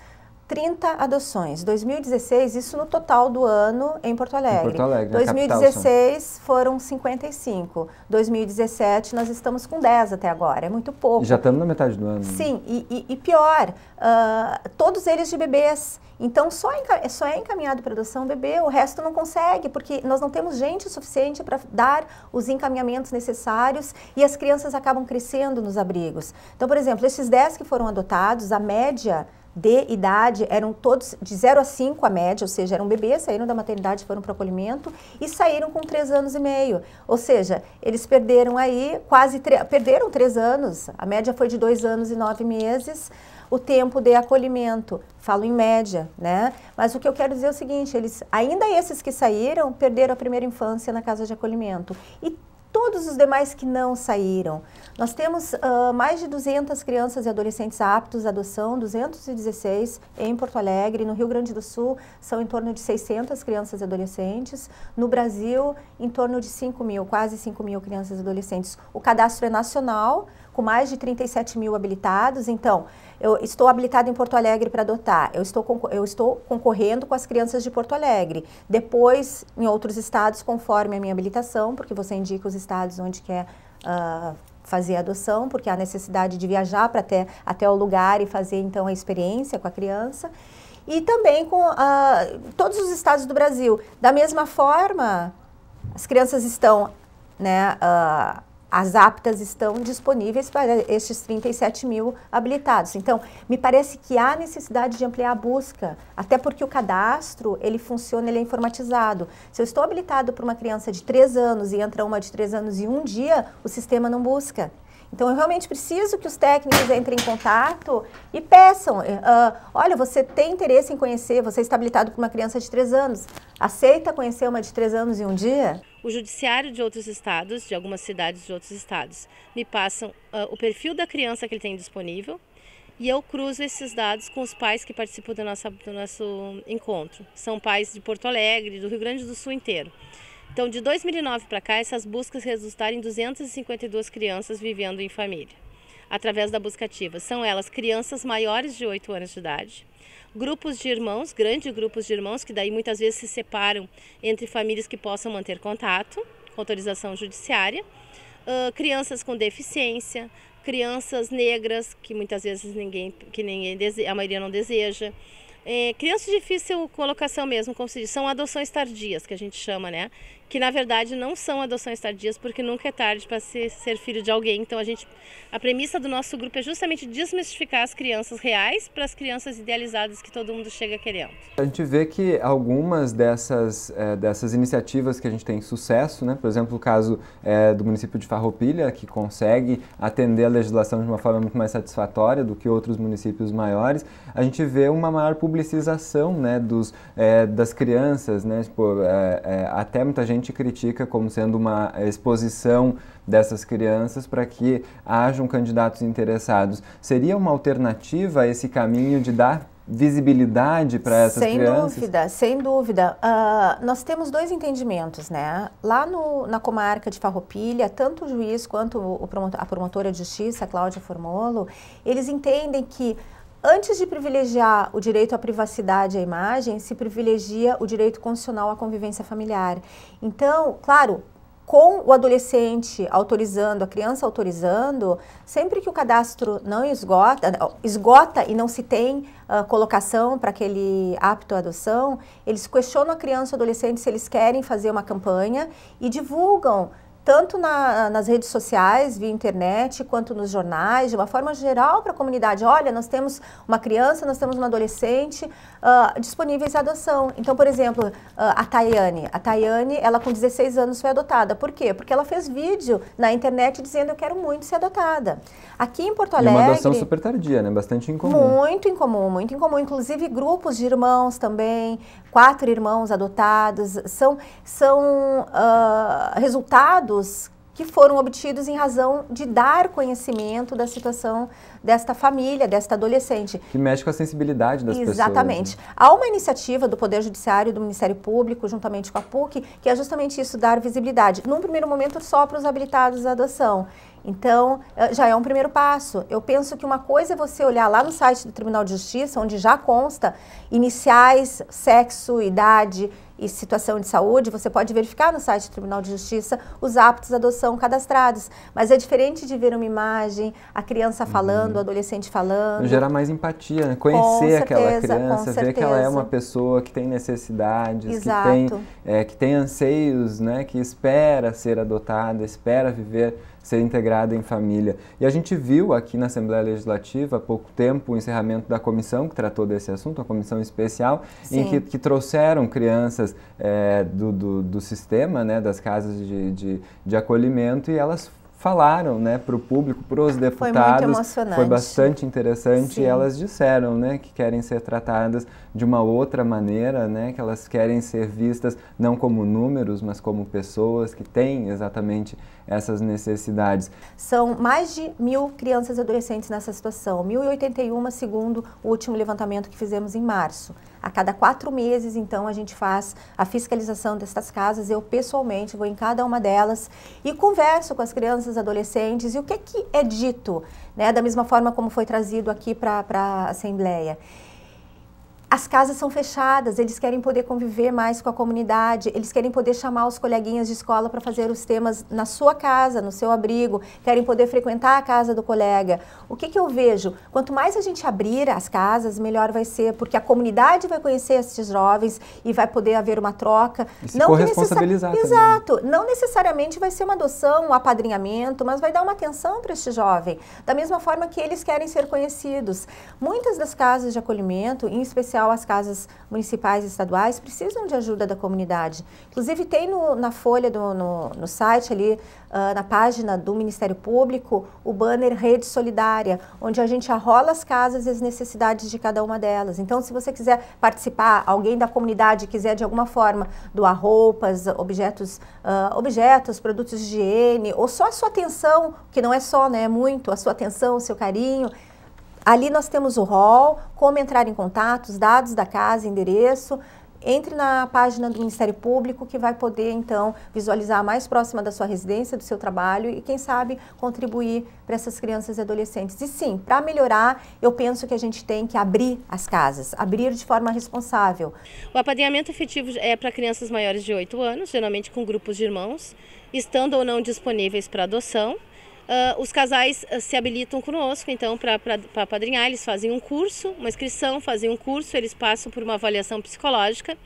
Speaker 12: 30 adoções. 2016, isso no total do ano em Porto Alegre. Em Porto Alegre 2016 capital, foram 55. 2017 nós estamos com 10 até agora, é muito pouco. Já estamos
Speaker 1: na metade do ano. Sim,
Speaker 12: e, e, e pior, uh, todos eles de bebês. Então só, só é encaminhado para adoção bebê, o resto não consegue, porque nós não temos gente suficiente para dar os encaminhamentos necessários e as crianças acabam crescendo nos abrigos. Então, por exemplo, esses 10 que foram adotados, a média de idade eram todos de 0 a 5 a média, ou seja, eram bebês, saíram da maternidade, foram para o acolhimento e saíram com 3 anos e meio. Ou seja, eles perderam aí quase, perderam 3 anos, a média foi de 2 anos e 9 meses o tempo de acolhimento. Falo em média, né? Mas o que eu quero dizer é o seguinte, eles, ainda esses que saíram, perderam a primeira infância na casa de acolhimento. E todos os demais que não saíram. Nós temos uh, mais de 200 crianças e adolescentes aptos à adoção, 216 em Porto Alegre, no Rio Grande do Sul são em torno de 600 crianças e adolescentes, no Brasil em torno de 5 mil, quase 5 mil crianças e adolescentes. O cadastro é nacional, com mais de 37 mil habilitados, então eu estou habilitada em Porto Alegre para adotar, eu estou, eu estou concorrendo com as crianças de Porto Alegre. Depois, em outros estados, conforme a minha habilitação, porque você indica os estados onde quer uh, fazer a adoção, porque há necessidade de viajar para até, até o lugar e fazer então a experiência com a criança. E também com uh, todos os estados do Brasil. Da mesma forma, as crianças estão né, uh, as aptas estão disponíveis para estes 37 mil habilitados. Então, me parece que há necessidade de ampliar a busca, até porque o cadastro, ele funciona, ele é informatizado. Se eu estou habilitado para uma criança de 3 anos e entra uma de 3 anos e um dia, o sistema não busca. Então, eu realmente preciso que os técnicos entrem em contato e peçam, uh, olha, você tem interesse em conhecer, você está habilitado para uma criança de 3 anos, aceita conhecer uma de 3 anos e um dia?
Speaker 13: o judiciário de outros estados, de algumas cidades de outros estados, me passam uh, o perfil da criança que ele tem disponível e eu cruzo esses dados com os pais que participam do nosso, do nosso encontro. São pais de Porto Alegre, do Rio Grande do Sul inteiro. Então, de 2009 para cá, essas buscas resultaram em 252 crianças vivendo em família, através da busca ativa. São elas crianças maiores de 8 anos de idade, grupos de irmãos, grandes grupos de irmãos, que daí muitas vezes se separam entre famílias que possam manter contato, com autorização judiciária, uh, crianças com deficiência, crianças negras, que muitas vezes ninguém, que ninguém a maioria não deseja. É, crianças de difícil colocação mesmo, como se diz, são adoções tardias, que a gente chama, né? que na verdade não são adoções tardias, porque nunca é tarde para ser filho de alguém. Então a gente, a premissa do nosso grupo é justamente desmistificar as crianças reais para as crianças idealizadas que todo mundo chega querendo.
Speaker 1: A gente vê que algumas dessas, é, dessas iniciativas que a gente tem sucesso, né? por exemplo, o caso é, do município de Farroupilha, que consegue atender a legislação de uma forma muito mais satisfatória do que outros municípios maiores, a gente vê uma maior publicização né, dos, é, das crianças, né? Tipo, é, é, até muita gente gente critica como sendo uma exposição dessas crianças para que hajam candidatos interessados. Seria uma alternativa a esse caminho de dar visibilidade para essas sem crianças? Sem
Speaker 12: dúvida, sem dúvida. Uh, nós temos dois entendimentos, né? Lá no, na comarca de Farroupilha, tanto o juiz quanto o promotor, a promotora de justiça, Cláudia Formolo, eles entendem que Antes de privilegiar o direito à privacidade e à imagem, se privilegia o direito constitucional à convivência familiar. Então, claro, com o adolescente autorizando, a criança autorizando, sempre que o cadastro não esgota, esgota e não se tem uh, colocação para aquele apto à adoção, eles questionam a criança e o adolescente se eles querem fazer uma campanha e divulgam tanto na, nas redes sociais, via internet, quanto nos jornais, de uma forma geral para a comunidade. Olha, nós temos uma criança, nós temos uma adolescente, uh, disponíveis à adoção. Então, por exemplo, uh, a Tayane. A Tayane, ela com 16 anos foi adotada. Por quê? Porque ela fez vídeo na internet dizendo eu quero muito ser adotada. Aqui em Porto Alegre... E uma adoção super
Speaker 1: tardia, né? Bastante incomum.
Speaker 12: Muito incomum, muito incomum. Inclusive grupos de irmãos também, quatro irmãos adotados. São, são uh, resultados que foram obtidos em razão de dar conhecimento da situação desta família, desta adolescente.
Speaker 1: Que mexe com a sensibilidade das Exatamente. pessoas. Exatamente.
Speaker 12: Né? Há uma iniciativa do Poder Judiciário do Ministério Público, juntamente com a PUC, que é justamente isso, dar visibilidade. Num primeiro momento, só para os habilitados à adoção. Então, eh, já é um primeiro passo. Eu penso que uma coisa é você olhar lá no site do Tribunal de Justiça, onde já consta iniciais, sexo, idade, e situação de saúde, você pode verificar no site do Tribunal de Justiça os aptos à adoção cadastrados. Mas é diferente de ver uma imagem, a criança uhum. falando, uhum. o adolescente falando. Gerar
Speaker 1: mais empatia, né? conhecer certeza, aquela criança, ver que ela é uma pessoa que tem necessidades, Exato. que tem, é, que tem anseios, né? que espera ser adotada, espera viver ser integrada em família. E a gente viu aqui na Assembleia Legislativa há pouco tempo o encerramento da comissão que tratou desse assunto, uma comissão especial, Sim. em que, que, trouxeram crianças é, do, do, do, sistema, né, das casas de, de, de acolhimento, e elas falaram né, para o público, para os deputados. Foi muito emocionante. Foi bastante interessante. E elas disseram né, que querem ser tratadas de uma outra maneira, né, que elas querem ser vistas não como números, mas como pessoas que têm exatamente essas necessidades.
Speaker 12: São mais de mil crianças e adolescentes nessa situação, 1.081 segundo o último levantamento que fizemos em março. A cada quatro meses, então, a gente faz a fiscalização dessas casas. Eu, pessoalmente, vou em cada uma delas e converso com as crianças, adolescentes e o que, que é dito, né? da mesma forma como foi trazido aqui para a Assembleia as casas são fechadas, eles querem poder conviver mais com a comunidade, eles querem poder chamar os coleguinhas de escola para fazer os temas na sua casa, no seu abrigo, querem poder frequentar a casa do colega. O que, que eu vejo? Quanto mais a gente abrir as casas, melhor vai ser, porque a comunidade vai conhecer esses jovens e vai poder haver uma troca. E se não responsabilizar. necessari... Exato. Não necessariamente vai ser uma adoção, um apadrinhamento, mas vai dar uma atenção para este jovem. Da mesma forma que eles querem ser conhecidos. Muitas das casas de acolhimento, em especial especial as casas municipais e estaduais, precisam de ajuda da comunidade. Inclusive tem no, na folha, do, no, no site ali, uh, na página do Ministério Público, o banner Rede Solidária, onde a gente arrola as casas e as necessidades de cada uma delas. Então, se você quiser participar, alguém da comunidade quiser de alguma forma doar roupas, objetos, uh, objetos produtos de higiene, ou só a sua atenção, que não é só, né, é muito, a sua atenção, o seu carinho, Ali nós temos o rol, como entrar em contato, os dados da casa, endereço. Entre na página do Ministério Público que vai poder, então, visualizar mais próxima da sua residência, do seu trabalho e, quem sabe, contribuir para essas crianças e adolescentes. E sim, para melhorar, eu penso que a gente tem que abrir as casas, abrir de forma responsável. O apadrinhamento efetivo é para
Speaker 13: crianças maiores de 8 anos, geralmente com grupos de irmãos, estando ou não disponíveis para adoção. Uh, os casais ah, se habilitam conosco, então, para padrinhar, eles fazem um curso, uma inscrição, fazem um curso, eles passam por uma avaliação psicológica.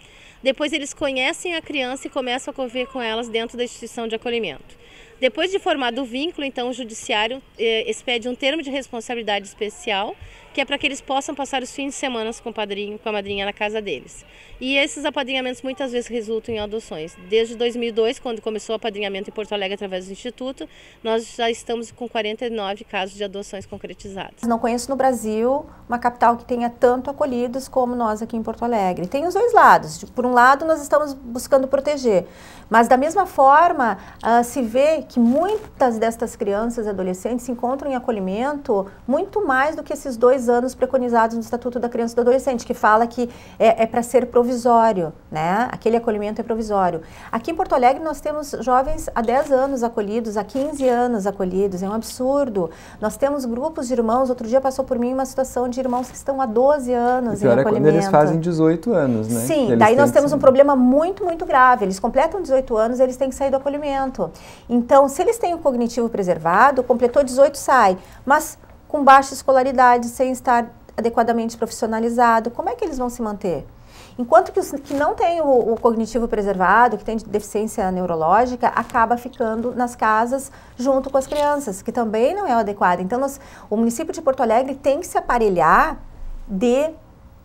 Speaker 13: Depois, eles conhecem a criança e começam a conviver com elas dentro da instituição de acolhimento. Depois de formado o vínculo, então, o judiciário eh, expede um termo de responsabilidade especial, que é para que eles possam passar os fins de semana com o padrinho, com a madrinha na casa deles. E esses apadrinhamentos muitas vezes resultam em adoções. Desde 2002, quando começou o apadrinhamento em Porto Alegre através do Instituto, nós já estamos com 49 casos de adoções concretizadas.
Speaker 12: Não conheço no Brasil uma capital que tenha tanto acolhidos como nós aqui em Porto Alegre. Tem os dois lados. Por um lado, nós estamos buscando proteger, mas da mesma forma, uh, se vê que muitas destas crianças e adolescentes se encontram em acolhimento muito mais do que esses dois anos preconizados no Estatuto da Criança e do Adolescente, que fala que é, é para ser provisório, né? Aquele acolhimento é provisório. Aqui em Porto Alegre nós temos jovens há 10 anos acolhidos, há 15 anos acolhidos, é um absurdo. Nós temos grupos de irmãos, outro dia passou por mim uma situação de irmãos que estão há 12 anos e pior em é quando eles fazem
Speaker 1: 18 anos, né? Sim, eles daí nós temos um
Speaker 12: problema muito, muito grave. Eles completam 18 anos, eles têm que sair do acolhimento. Então, se eles têm o cognitivo preservado, completou 18, sai. Mas com baixa escolaridade, sem estar adequadamente profissionalizado, como é que eles vão se manter? Enquanto que os que não têm o, o, cognitivo preservado, que tem deficiência neurológica, acaba ficando nas casas junto com as crianças, que também não é adequado. Então, nós, o município de Porto Alegre tem que se aparelhar de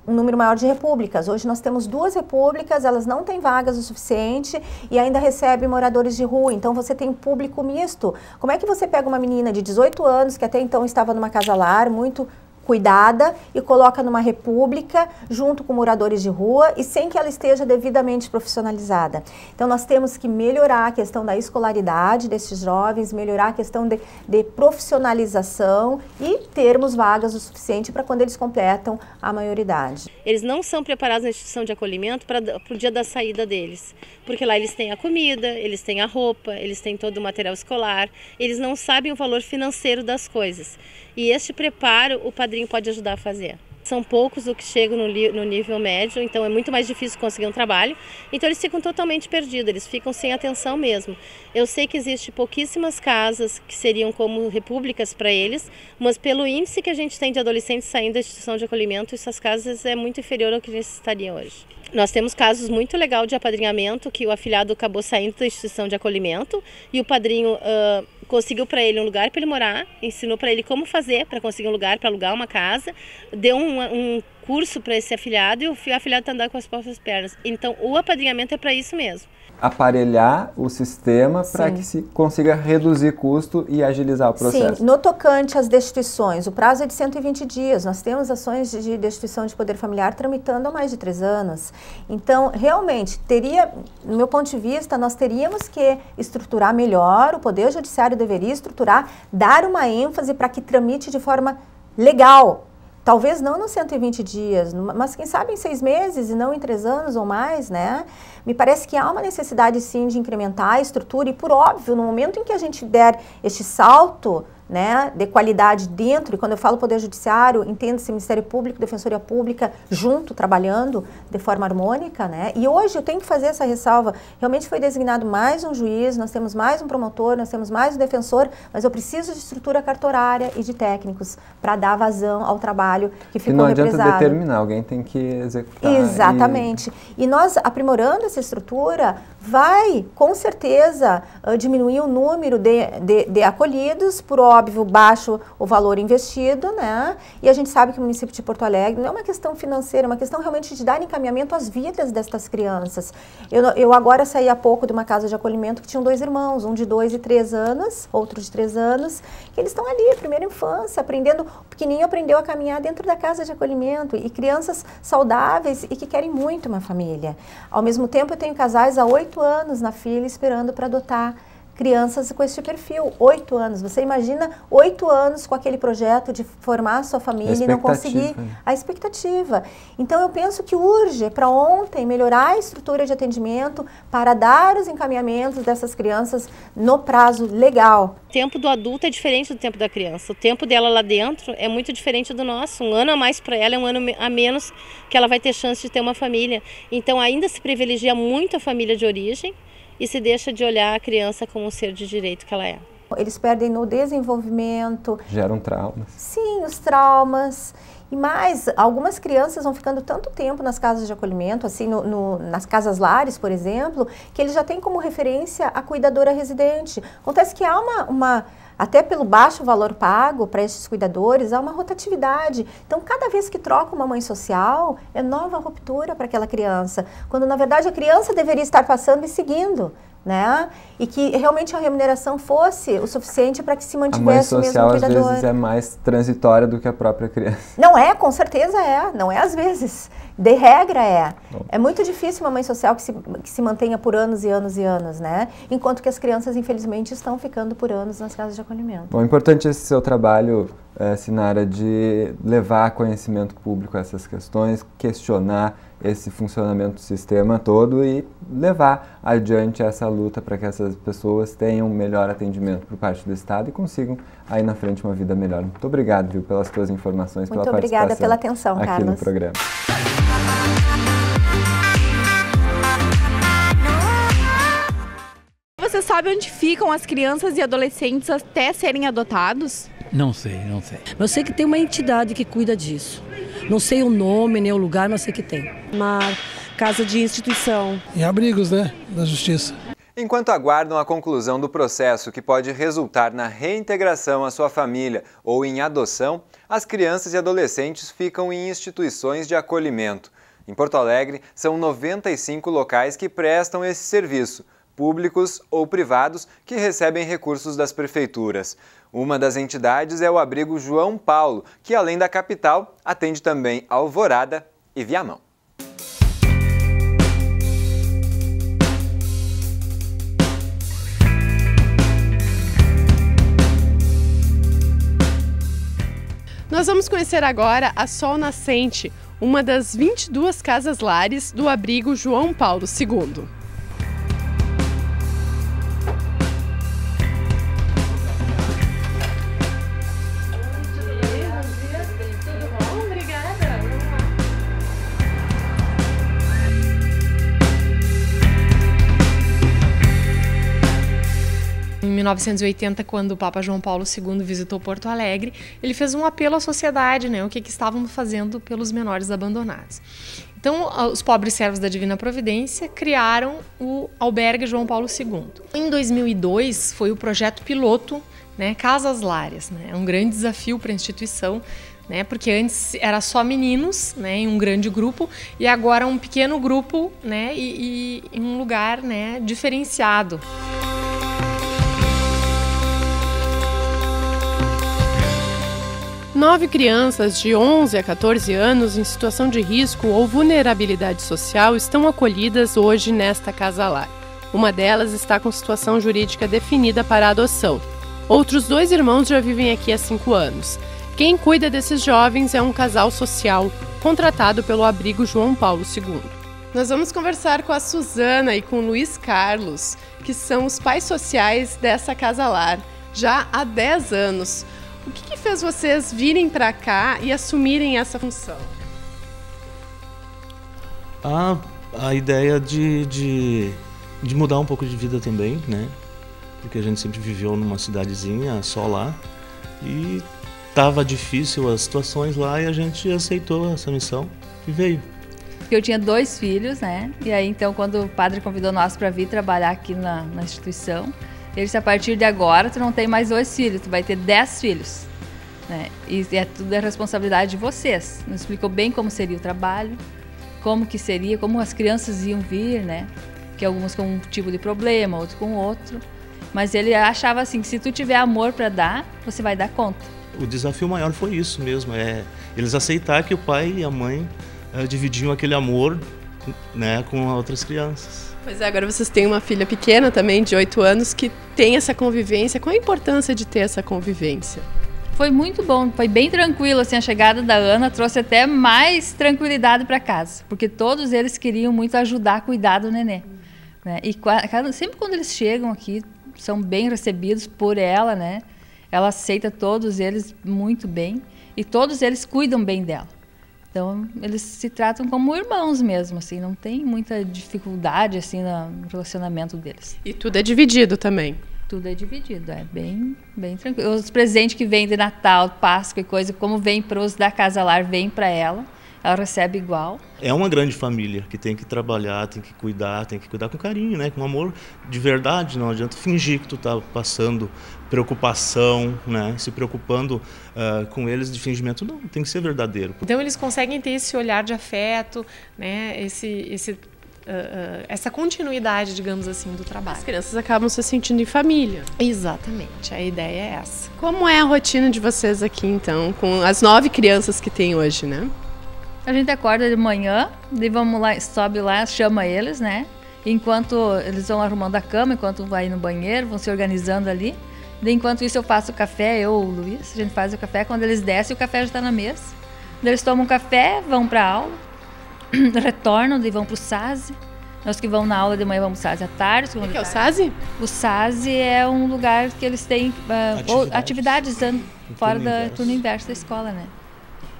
Speaker 12: um número maior de repúblicas. Hoje nós temos duas repúblicas, elas não têm vagas o suficiente e ainda recebem moradores de rua. Então você tem público misto. Como é que você pega uma menina de 18 anos que até então estava numa casa lar, muito cuidada e coloca numa república junto com moradores de rua e sem que ela esteja devidamente profissionalizada. Então nós temos que melhorar a questão da escolaridade desses jovens, melhorar a questão de, de profissionalização e termos vagas o suficiente para quando eles completam a maioridade.
Speaker 13: Eles não são preparados na instituição de acolhimento para o dia da saída deles porque lá eles têm a comida, eles têm a roupa, eles têm todo o material escolar, eles não sabem o valor financeiro das coisas. E este preparo o padrinho pode ajudar a fazer. São poucos o que chegam no, no nível médio, então é muito mais difícil conseguir um trabalho. Então eles ficam totalmente perdidos, eles ficam sem atenção mesmo. Eu sei que existem pouquíssimas casas que seriam como repúblicas para eles, mas pelo índice que a gente tem de adolescentes saindo da instituição de acolhimento, essas casas é muito inferior ao que a gente estaria hoje. Nós temos casos muito legal de apadrinhamento que o afiliado acabou saindo da instituição de acolhimento e o padrinho uh, conseguiu para ele um lugar para ele morar, ensinou para ele como fazer para conseguir um lugar para alugar uma casa, deu um, um curso para esse afiliado e o afiliado está andando com as próprias pernas. Então, o apadrinhamento é
Speaker 12: para isso mesmo
Speaker 1: aparelhar o sistema para que se consiga reduzir custo e agilizar o processo. Sim,
Speaker 12: no tocante às destituições, o prazo é de 120 dias. Nós temos ações de destituição de poder familiar tramitando há mais de três anos. Então, realmente, teria, no meu ponto de vista, nós teríamos que estruturar melhor, o Poder Judiciário deveria estruturar, dar uma ênfase para que tramite de forma legal, Talvez não nos 120 dias, mas quem sabe em seis meses e não em três anos ou mais, né? Me parece que há uma necessidade sim de incrementar a estrutura e, por óbvio, no momento em que a gente der este salto, né, de qualidade dentro, e quando eu falo Poder Judiciário, entende-se Ministério Público, Defensoria Pública, junto, trabalhando de forma harmônica, né? E hoje eu tenho que fazer essa ressalva. Realmente foi designado mais um juiz, nós temos mais um promotor, nós temos mais um defensor, mas eu preciso de estrutura cartorária e de técnicos para dar vazão ao trabalho que ficou represado. E não adianta represado. determinar,
Speaker 1: alguém tem que executar. Exatamente.
Speaker 12: E... e nós aprimorando essa estrutura, vai com certeza ah, diminuir o número de, de, de, acolhidos, por óbvio, baixo o valor investido, né? E a gente sabe que o município de Porto Alegre não é uma questão financeira, é uma questão realmente de dar encaminhamento às vidas destas crianças. Eu, eu agora saí há pouco de uma casa de acolhimento que tinham dois irmãos, um de dois e três anos, outro de três anos, que eles estão ali, primeira infância, aprendendo, o pequenininho aprendeu a caminhar dentro da casa de acolhimento, e crianças saudáveis e que querem muito uma família. Ao mesmo tempo, eu tenho casais há oito anos na fila esperando para adotar crianças com esse perfil. Oito anos. Você imagina oito anos com aquele projeto de formar a sua família a e não conseguir né? a expectativa. Então, eu penso que urge para ontem melhorar a estrutura de atendimento para dar os encaminhamentos dessas crianças no prazo legal. O tempo
Speaker 13: do adulto é diferente do tempo da criança. O tempo dela lá dentro é muito diferente do nosso. Um ano a mais para ela é um ano a menos que ela vai ter chance de ter uma família. Então, ainda se privilegia muito a família de origem e se deixa de olhar a criança como um ser de direito que ela é.
Speaker 12: Eles perdem no desenvolvimento. Geram traumas. Sim, os traumas. E mais, algumas crianças vão ficando tanto tempo nas casas de acolhimento, assim, no, no, nas casas lares, por exemplo, que eles já têm como referência a cuidadora residente. Acontece que há uma, uma até pelo baixo valor pago para estes cuidadores, há uma rotatividade. Então, cada vez que troca uma mãe social, é nova ruptura para aquela criança, quando na verdade a criança deveria estar passando e seguindo né? E que realmente a remuneração fosse o suficiente para que se mantivesse a mãe social, mesmo cuidador. às vezes é
Speaker 1: mais transitória do que a própria criança.
Speaker 12: Não é, com certeza é, não é às vezes. De regra é. Bom. É muito difícil uma mãe social que se, que se mantenha por anos e anos e anos, né? Enquanto que as crianças, infelizmente, estão ficando por anos nas casas de acolhimento.
Speaker 1: Bom, é importante esse seu trabalho, eh, Sinara, de levar conhecimento público a essas questões, questionar esse funcionamento do sistema todo e levar adiante essa luta para que essas pessoas tenham um melhor atendimento por parte do Estado e consigam aí na frente uma vida melhor. Muito obrigado, viu, pelas suas informações, Muito pela obrigada pela atenção, aqui Carlos. no programa.
Speaker 13: Você sabe onde ficam as crianças e adolescentes até serem adotados?
Speaker 5: Não sei, não sei.
Speaker 13: Mas eu sei que tem uma entidade que cuida disso. Não sei o nome nem o lugar, mas sei que tem. Uma casa de instituição.
Speaker 8: Em abrigos, né? Da justiça.
Speaker 1: Enquanto aguardam a conclusão do processo que pode resultar na reintegração à sua família ou em adoção, as crianças e adolescentes ficam em instituições de acolhimento. Em Porto Alegre, são 95 locais que prestam esse serviço, públicos ou privados, que recebem recursos das prefeituras. Uma das entidades é o abrigo João Paulo, que além da capital, atende também Alvorada e Viamão.
Speaker 4: Nós vamos conhecer agora a Sol Nascente, uma das 22 casas lares do abrigo João Paulo II.
Speaker 14: 1980, quando o Papa João Paulo II visitou Porto Alegre, ele fez um apelo à sociedade, né, o que, que estavam fazendo pelos menores abandonados. Então, os pobres servos da Divina Providência criaram o Albergue João Paulo II. Em 2002, foi o projeto piloto né, Casas Lares. Né, é um grande desafio para a instituição, né, porque antes era só meninos né, em um grande grupo e agora é um pequeno grupo né, e, e em um lugar né, diferenciado.
Speaker 4: Nove crianças de 11 a 14 anos em situação de risco ou vulnerabilidade social estão acolhidas hoje nesta casa lar. Uma delas está com situação jurídica definida para adoção. Outros dois irmãos já vivem aqui há cinco anos. Quem cuida desses jovens é um casal social contratado pelo abrigo João Paulo II. Nós vamos conversar com a Suzana e com o Luiz Carlos, que são os pais sociais dessa casa lar, já há 10 anos. O que, que fez vocês virem para cá e assumirem essa função?
Speaker 15: A, a ideia de, de, de mudar um pouco de vida também, né? Porque a gente sempre viveu numa cidadezinha só lá e estava difícil as situações lá e a gente aceitou essa missão e veio.
Speaker 16: Eu tinha dois filhos, né? E aí então quando o padre convidou nós para vir trabalhar aqui na, na instituição, ele disse, a partir de agora, tu não tem mais dois filhos, tu vai ter dez filhos. Né? E é tudo a é responsabilidade de vocês. não explicou bem como seria o trabalho, como que seria, como as crianças iam vir, né? Que algumas com um tipo de problema, outros com outro. Mas ele achava assim que se tu tiver amor para dar, você vai dar conta.
Speaker 15: O desafio maior foi isso mesmo, é eles aceitar que o pai e a mãe é, dividiam aquele amor, né, com outras crianças.
Speaker 4: Pois é, agora vocês têm uma filha pequena também, de 8 anos, que tem essa convivência. Qual a importância de ter essa convivência?
Speaker 16: Foi muito bom, foi bem tranquilo assim a chegada da Ana, trouxe até mais tranquilidade para casa, porque todos eles queriam muito ajudar, a cuidar do nenê, né? E sempre quando eles chegam aqui, são bem recebidos por ela, né? Ela aceita todos eles muito bem e todos eles cuidam bem dela. Então, eles se tratam como irmãos mesmo, assim, não tem muita dificuldade, assim, no relacionamento deles. E
Speaker 4: tudo é dividido também?
Speaker 16: Tudo é dividido, é bem, bem tranquilo. Os presentes que vêm de Natal, Páscoa e coisa, como vem para os da Casa Lar, vem para ela, ela recebe igual.
Speaker 15: É uma grande família que tem que trabalhar, tem que cuidar, tem que cuidar com carinho, né? com amor de verdade, não adianta fingir que tu tá passando preocupação, né? se preocupando uh, com eles de fingimento. Não, tem que ser verdadeiro.
Speaker 14: Então eles conseguem ter esse olhar de afeto, né? esse, esse, uh, essa continuidade, digamos assim, do trabalho. As crianças acabam se sentindo em família. Exatamente, a ideia é essa.
Speaker 4: Como é a rotina de vocês aqui, então, com as nove crianças que tem hoje, né?
Speaker 16: A gente acorda de manhã, daí vamos lá, sobe lá, chama eles, né? Enquanto eles vão arrumando a cama, enquanto vai no banheiro, vão se organizando ali. Enquanto isso, eu faço o café, eu, ou o Luiz, a gente faz o café. Quando eles descem, o café já está na mesa. Quando eles tomam café, vão para aula, retornam e vão para o SASE. Nós que vão na aula de manhã vamos SASE à tarde. O que, é o SASE? O SASE é um lugar que eles têm uh, atividades, atividades fora do turno inverso da escola, né?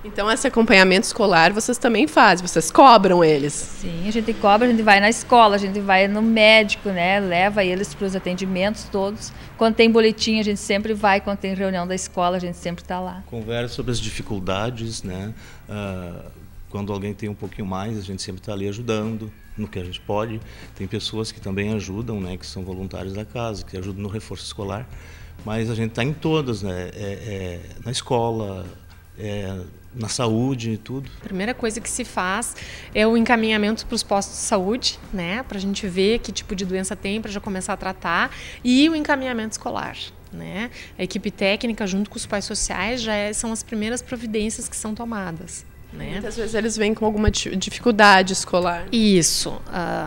Speaker 4: Então, esse acompanhamento escolar vocês também fazem, vocês cobram eles? Sim,
Speaker 16: a gente cobra, a gente vai na escola, a gente vai no médico, né? Leva eles para os atendimentos todos. Quando tem boletim, a gente sempre vai. Quando tem reunião da escola, a gente sempre está lá.
Speaker 15: Conversa sobre as dificuldades, né? Uh, quando alguém tem um pouquinho mais, a gente sempre está ali ajudando no que a gente pode. Tem pessoas que também ajudam, né? Que são voluntários da casa, que ajudam no reforço escolar. Mas a gente está em todas, né? É, é, na escola, é, na saúde e tudo?
Speaker 14: A primeira coisa que se faz é o encaminhamento para os postos de saúde, né? Para a gente ver que tipo de doença tem, para já começar a tratar, e o encaminhamento escolar. Né? A equipe técnica, junto com os pais sociais, já é, são as primeiras providências que são tomadas. Né? Muitas vezes eles vêm com alguma dificuldade escolar. Isso. Uh,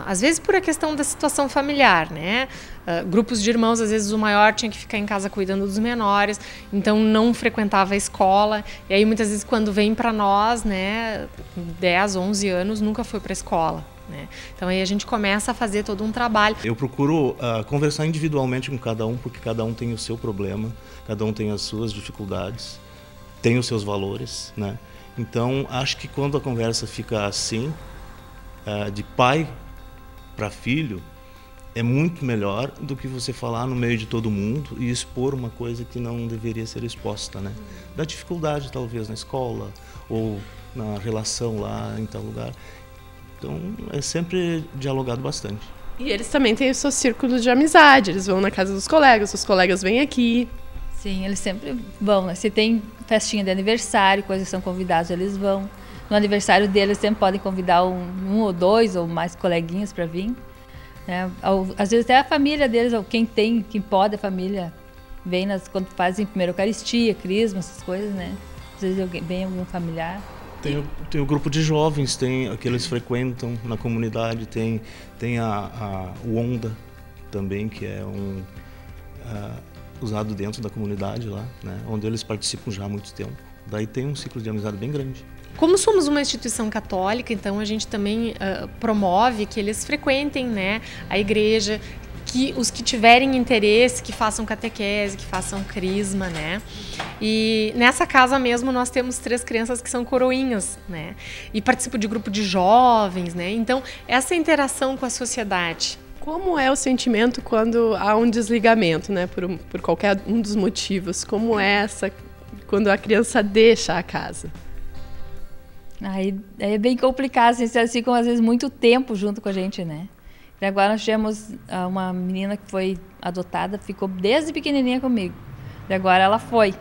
Speaker 14: às vezes por a questão da situação familiar, né? Uh, grupos de irmãos, às vezes o maior tinha que ficar em casa cuidando dos menores, então não frequentava a escola. E aí muitas vezes quando vem para nós, né, 10, 11 anos, nunca foi para a escola. Né? Então aí a gente começa a fazer todo um trabalho.
Speaker 15: Eu procuro uh, conversar individualmente com cada um, porque cada um tem o seu problema, cada um tem as suas dificuldades, tem os seus valores, né? Então, acho que quando a conversa fica assim, ah, de pai para filho, é muito melhor do que você falar no meio de todo mundo e expor uma coisa que não deveria ser exposta, né? Da dificuldade, talvez, na escola ou na relação lá em tal lugar. Então, é sempre dialogado bastante.
Speaker 4: E
Speaker 16: eles também têm os seus círculos de amizade. Eles vão na casa dos colegas, os colegas vêm aqui. Sim, eles sempre vão. Né? Se tem festinha de aniversário, coisas são convidados, eles vão. No aniversário deles sempre podem convidar um, um ou dois ou mais coleguinhas para vir. Né? Às vezes até a família deles, ou quem tem, quem pode, a família vem nas, quando fazem primeira Eucaristia, Crisma, essas coisas, né? Às vezes alguém, vem algum familiar.
Speaker 15: Tem o, tem o grupo de jovens, tem aqueles frequentam na comunidade, tem, tem a, a, o Onda também, que é um. Uh, usado dentro da comunidade lá, né, onde eles participam já há muito tempo. Daí tem um ciclo de amizade bem grande.
Speaker 14: Como somos uma instituição católica, então a gente também uh, promove que eles frequentem né, a igreja, que os que tiverem interesse, que façam catequese, que façam crisma, né? E nessa casa mesmo nós temos três crianças que são coroinhas, né? E participam de grupo de jovens, né? Então, essa interação com a sociedade,
Speaker 4: como é o sentimento quando há um desligamento, né? Por, por qualquer um dos motivos.
Speaker 16: Como é essa quando a criança deixa a casa? Aí é bem complicado, assim, elas ficam às vezes muito tempo junto com a gente, né? E agora nós tivemos ah, uma menina que foi adotada, ficou desde pequenininha comigo. E agora ela foi.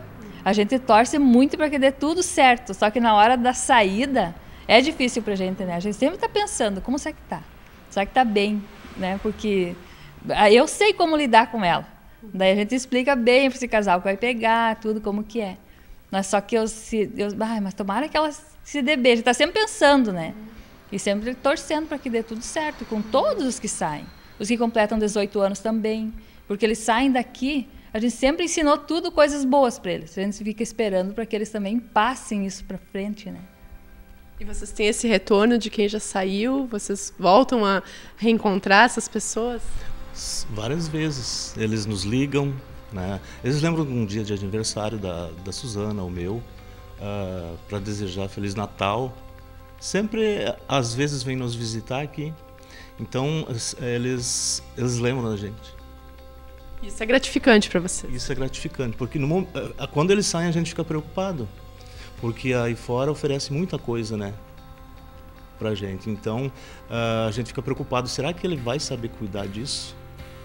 Speaker 16: A gente torce muito para que dê tudo certo, só que na hora da saída é difícil para a gente, né? A gente sempre está pensando, como será que tá? Será que tá bem? né? Porque ah, eu sei como lidar com ela. Daí a gente explica bem para esse casal que vai pegar, tudo como que é. Mas só que eu se eu, mas tomara que ela se dê bem. Está sempre pensando, né? E sempre torcendo para que dê tudo certo com todos os que saem. Os que completam 18 anos também, porque eles saem daqui a gente sempre ensinou tudo coisas boas para eles. A gente fica esperando para que eles também passem isso para frente, né?
Speaker 4: E vocês têm esse retorno de quem já saiu? Vocês voltam a reencontrar essas pessoas?
Speaker 15: Várias vezes. Eles nos ligam. Né? Eles lembram um dia de aniversário da, da Suzana, o meu, uh, ah, para desejar Feliz Natal. Sempre, às vezes, vêm nos visitar aqui. Então, eles, eles lembram da gente. Isso é gratificante para você? Isso é gratificante, porque no, eh, quando eles saem a gente fica preocupado porque aí fora oferece muita coisa, né? Pra gente. Então ah, a gente fica preocupado: será que ele vai saber cuidar disso?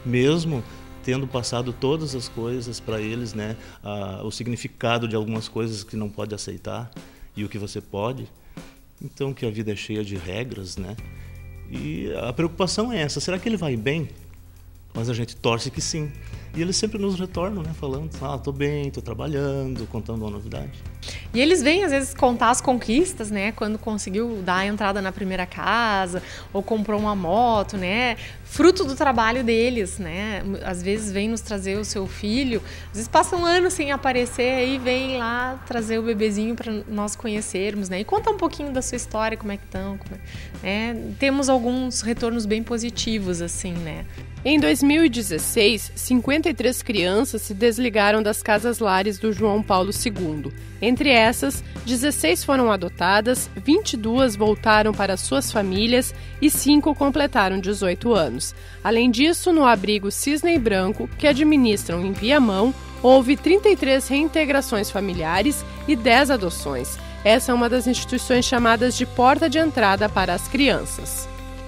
Speaker 15: Mesmo tendo passado todas as coisas para eles, né? Ah, o significado de algumas coisas que não pode aceitar e o que você pode. Então que a vida é cheia de regras, né? E a preocupação é essa: será que ele vai bem? Mas a gente torce que sim. E eles sempre nos retornam, né? Falando, ah, tô bem, tô trabalhando, contando uma novidade.
Speaker 14: E eles vêm, às vezes, contar as conquistas, né? Quando conseguiu dar a entrada na primeira casa, ou comprou uma moto, né? Fruto do trabalho deles, né? Às vezes vem nos trazer o seu filho, às vezes passa um ano sem aparecer, aí vem lá trazer o bebezinho para nós conhecermos, né? E conta um pouquinho da sua história, como é que estão, é... Né. Temos alguns retornos bem positivos, assim,
Speaker 4: né? Em 2016, 50 33 crianças se desligaram das casas-lares do João Paulo II. Entre essas, 16 foram adotadas, 22 voltaram para suas famílias e 5 completaram 18 anos. Além disso, no abrigo Cisne Branco, que administram em Viamão, houve 33 reintegrações familiares e 10 adoções. Essa é uma das instituições chamadas
Speaker 14: de porta de entrada para as crianças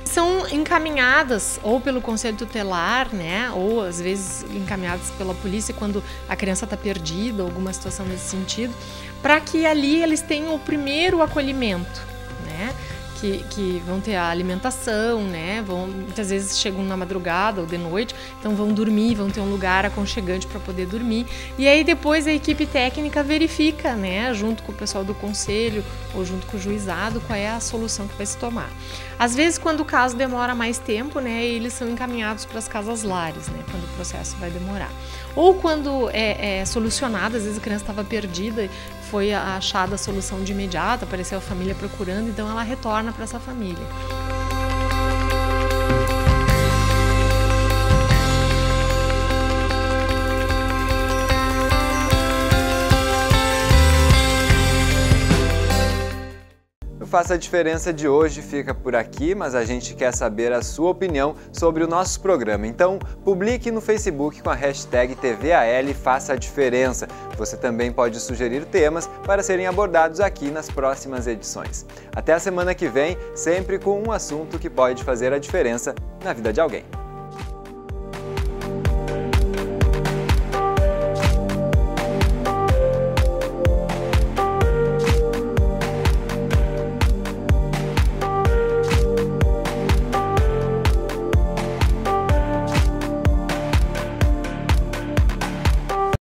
Speaker 14: são encaminhadas ou pelo conselho tutelar, né, ou às vezes encaminhadas pela polícia quando a criança está perdida, alguma situação nesse sentido, para que ali eles tenham o primeiro acolhimento, né? que, que vão ter a alimentação, né? Vão, muitas vezes chegam na madrugada ou de noite, então vão dormir, vão ter um lugar aconchegante para poder dormir. E aí depois a equipe técnica verifica, né, junto com o pessoal do conselho ou junto com o juizado, qual é a solução que vai se tomar. Às vezes, quando o caso demora mais tempo, né, eles são encaminhados para as casas lares, né, quando o processo vai demorar. Ou quando é, é solucionado, às vezes a criança estava perdida foi achada a solução de imediato, apareceu a família procurando, então ela retorna para essa família.
Speaker 1: Faça a Diferença de hoje fica por aqui, mas a gente quer saber a sua opinião sobre o nosso programa. Então, publique no Facebook com a hashtag TVAL Faça a Diferença. Você também pode sugerir temas para serem abordados aqui nas próximas edições. Até a semana que vem, sempre com um assunto que pode fazer a diferença na vida de alguém.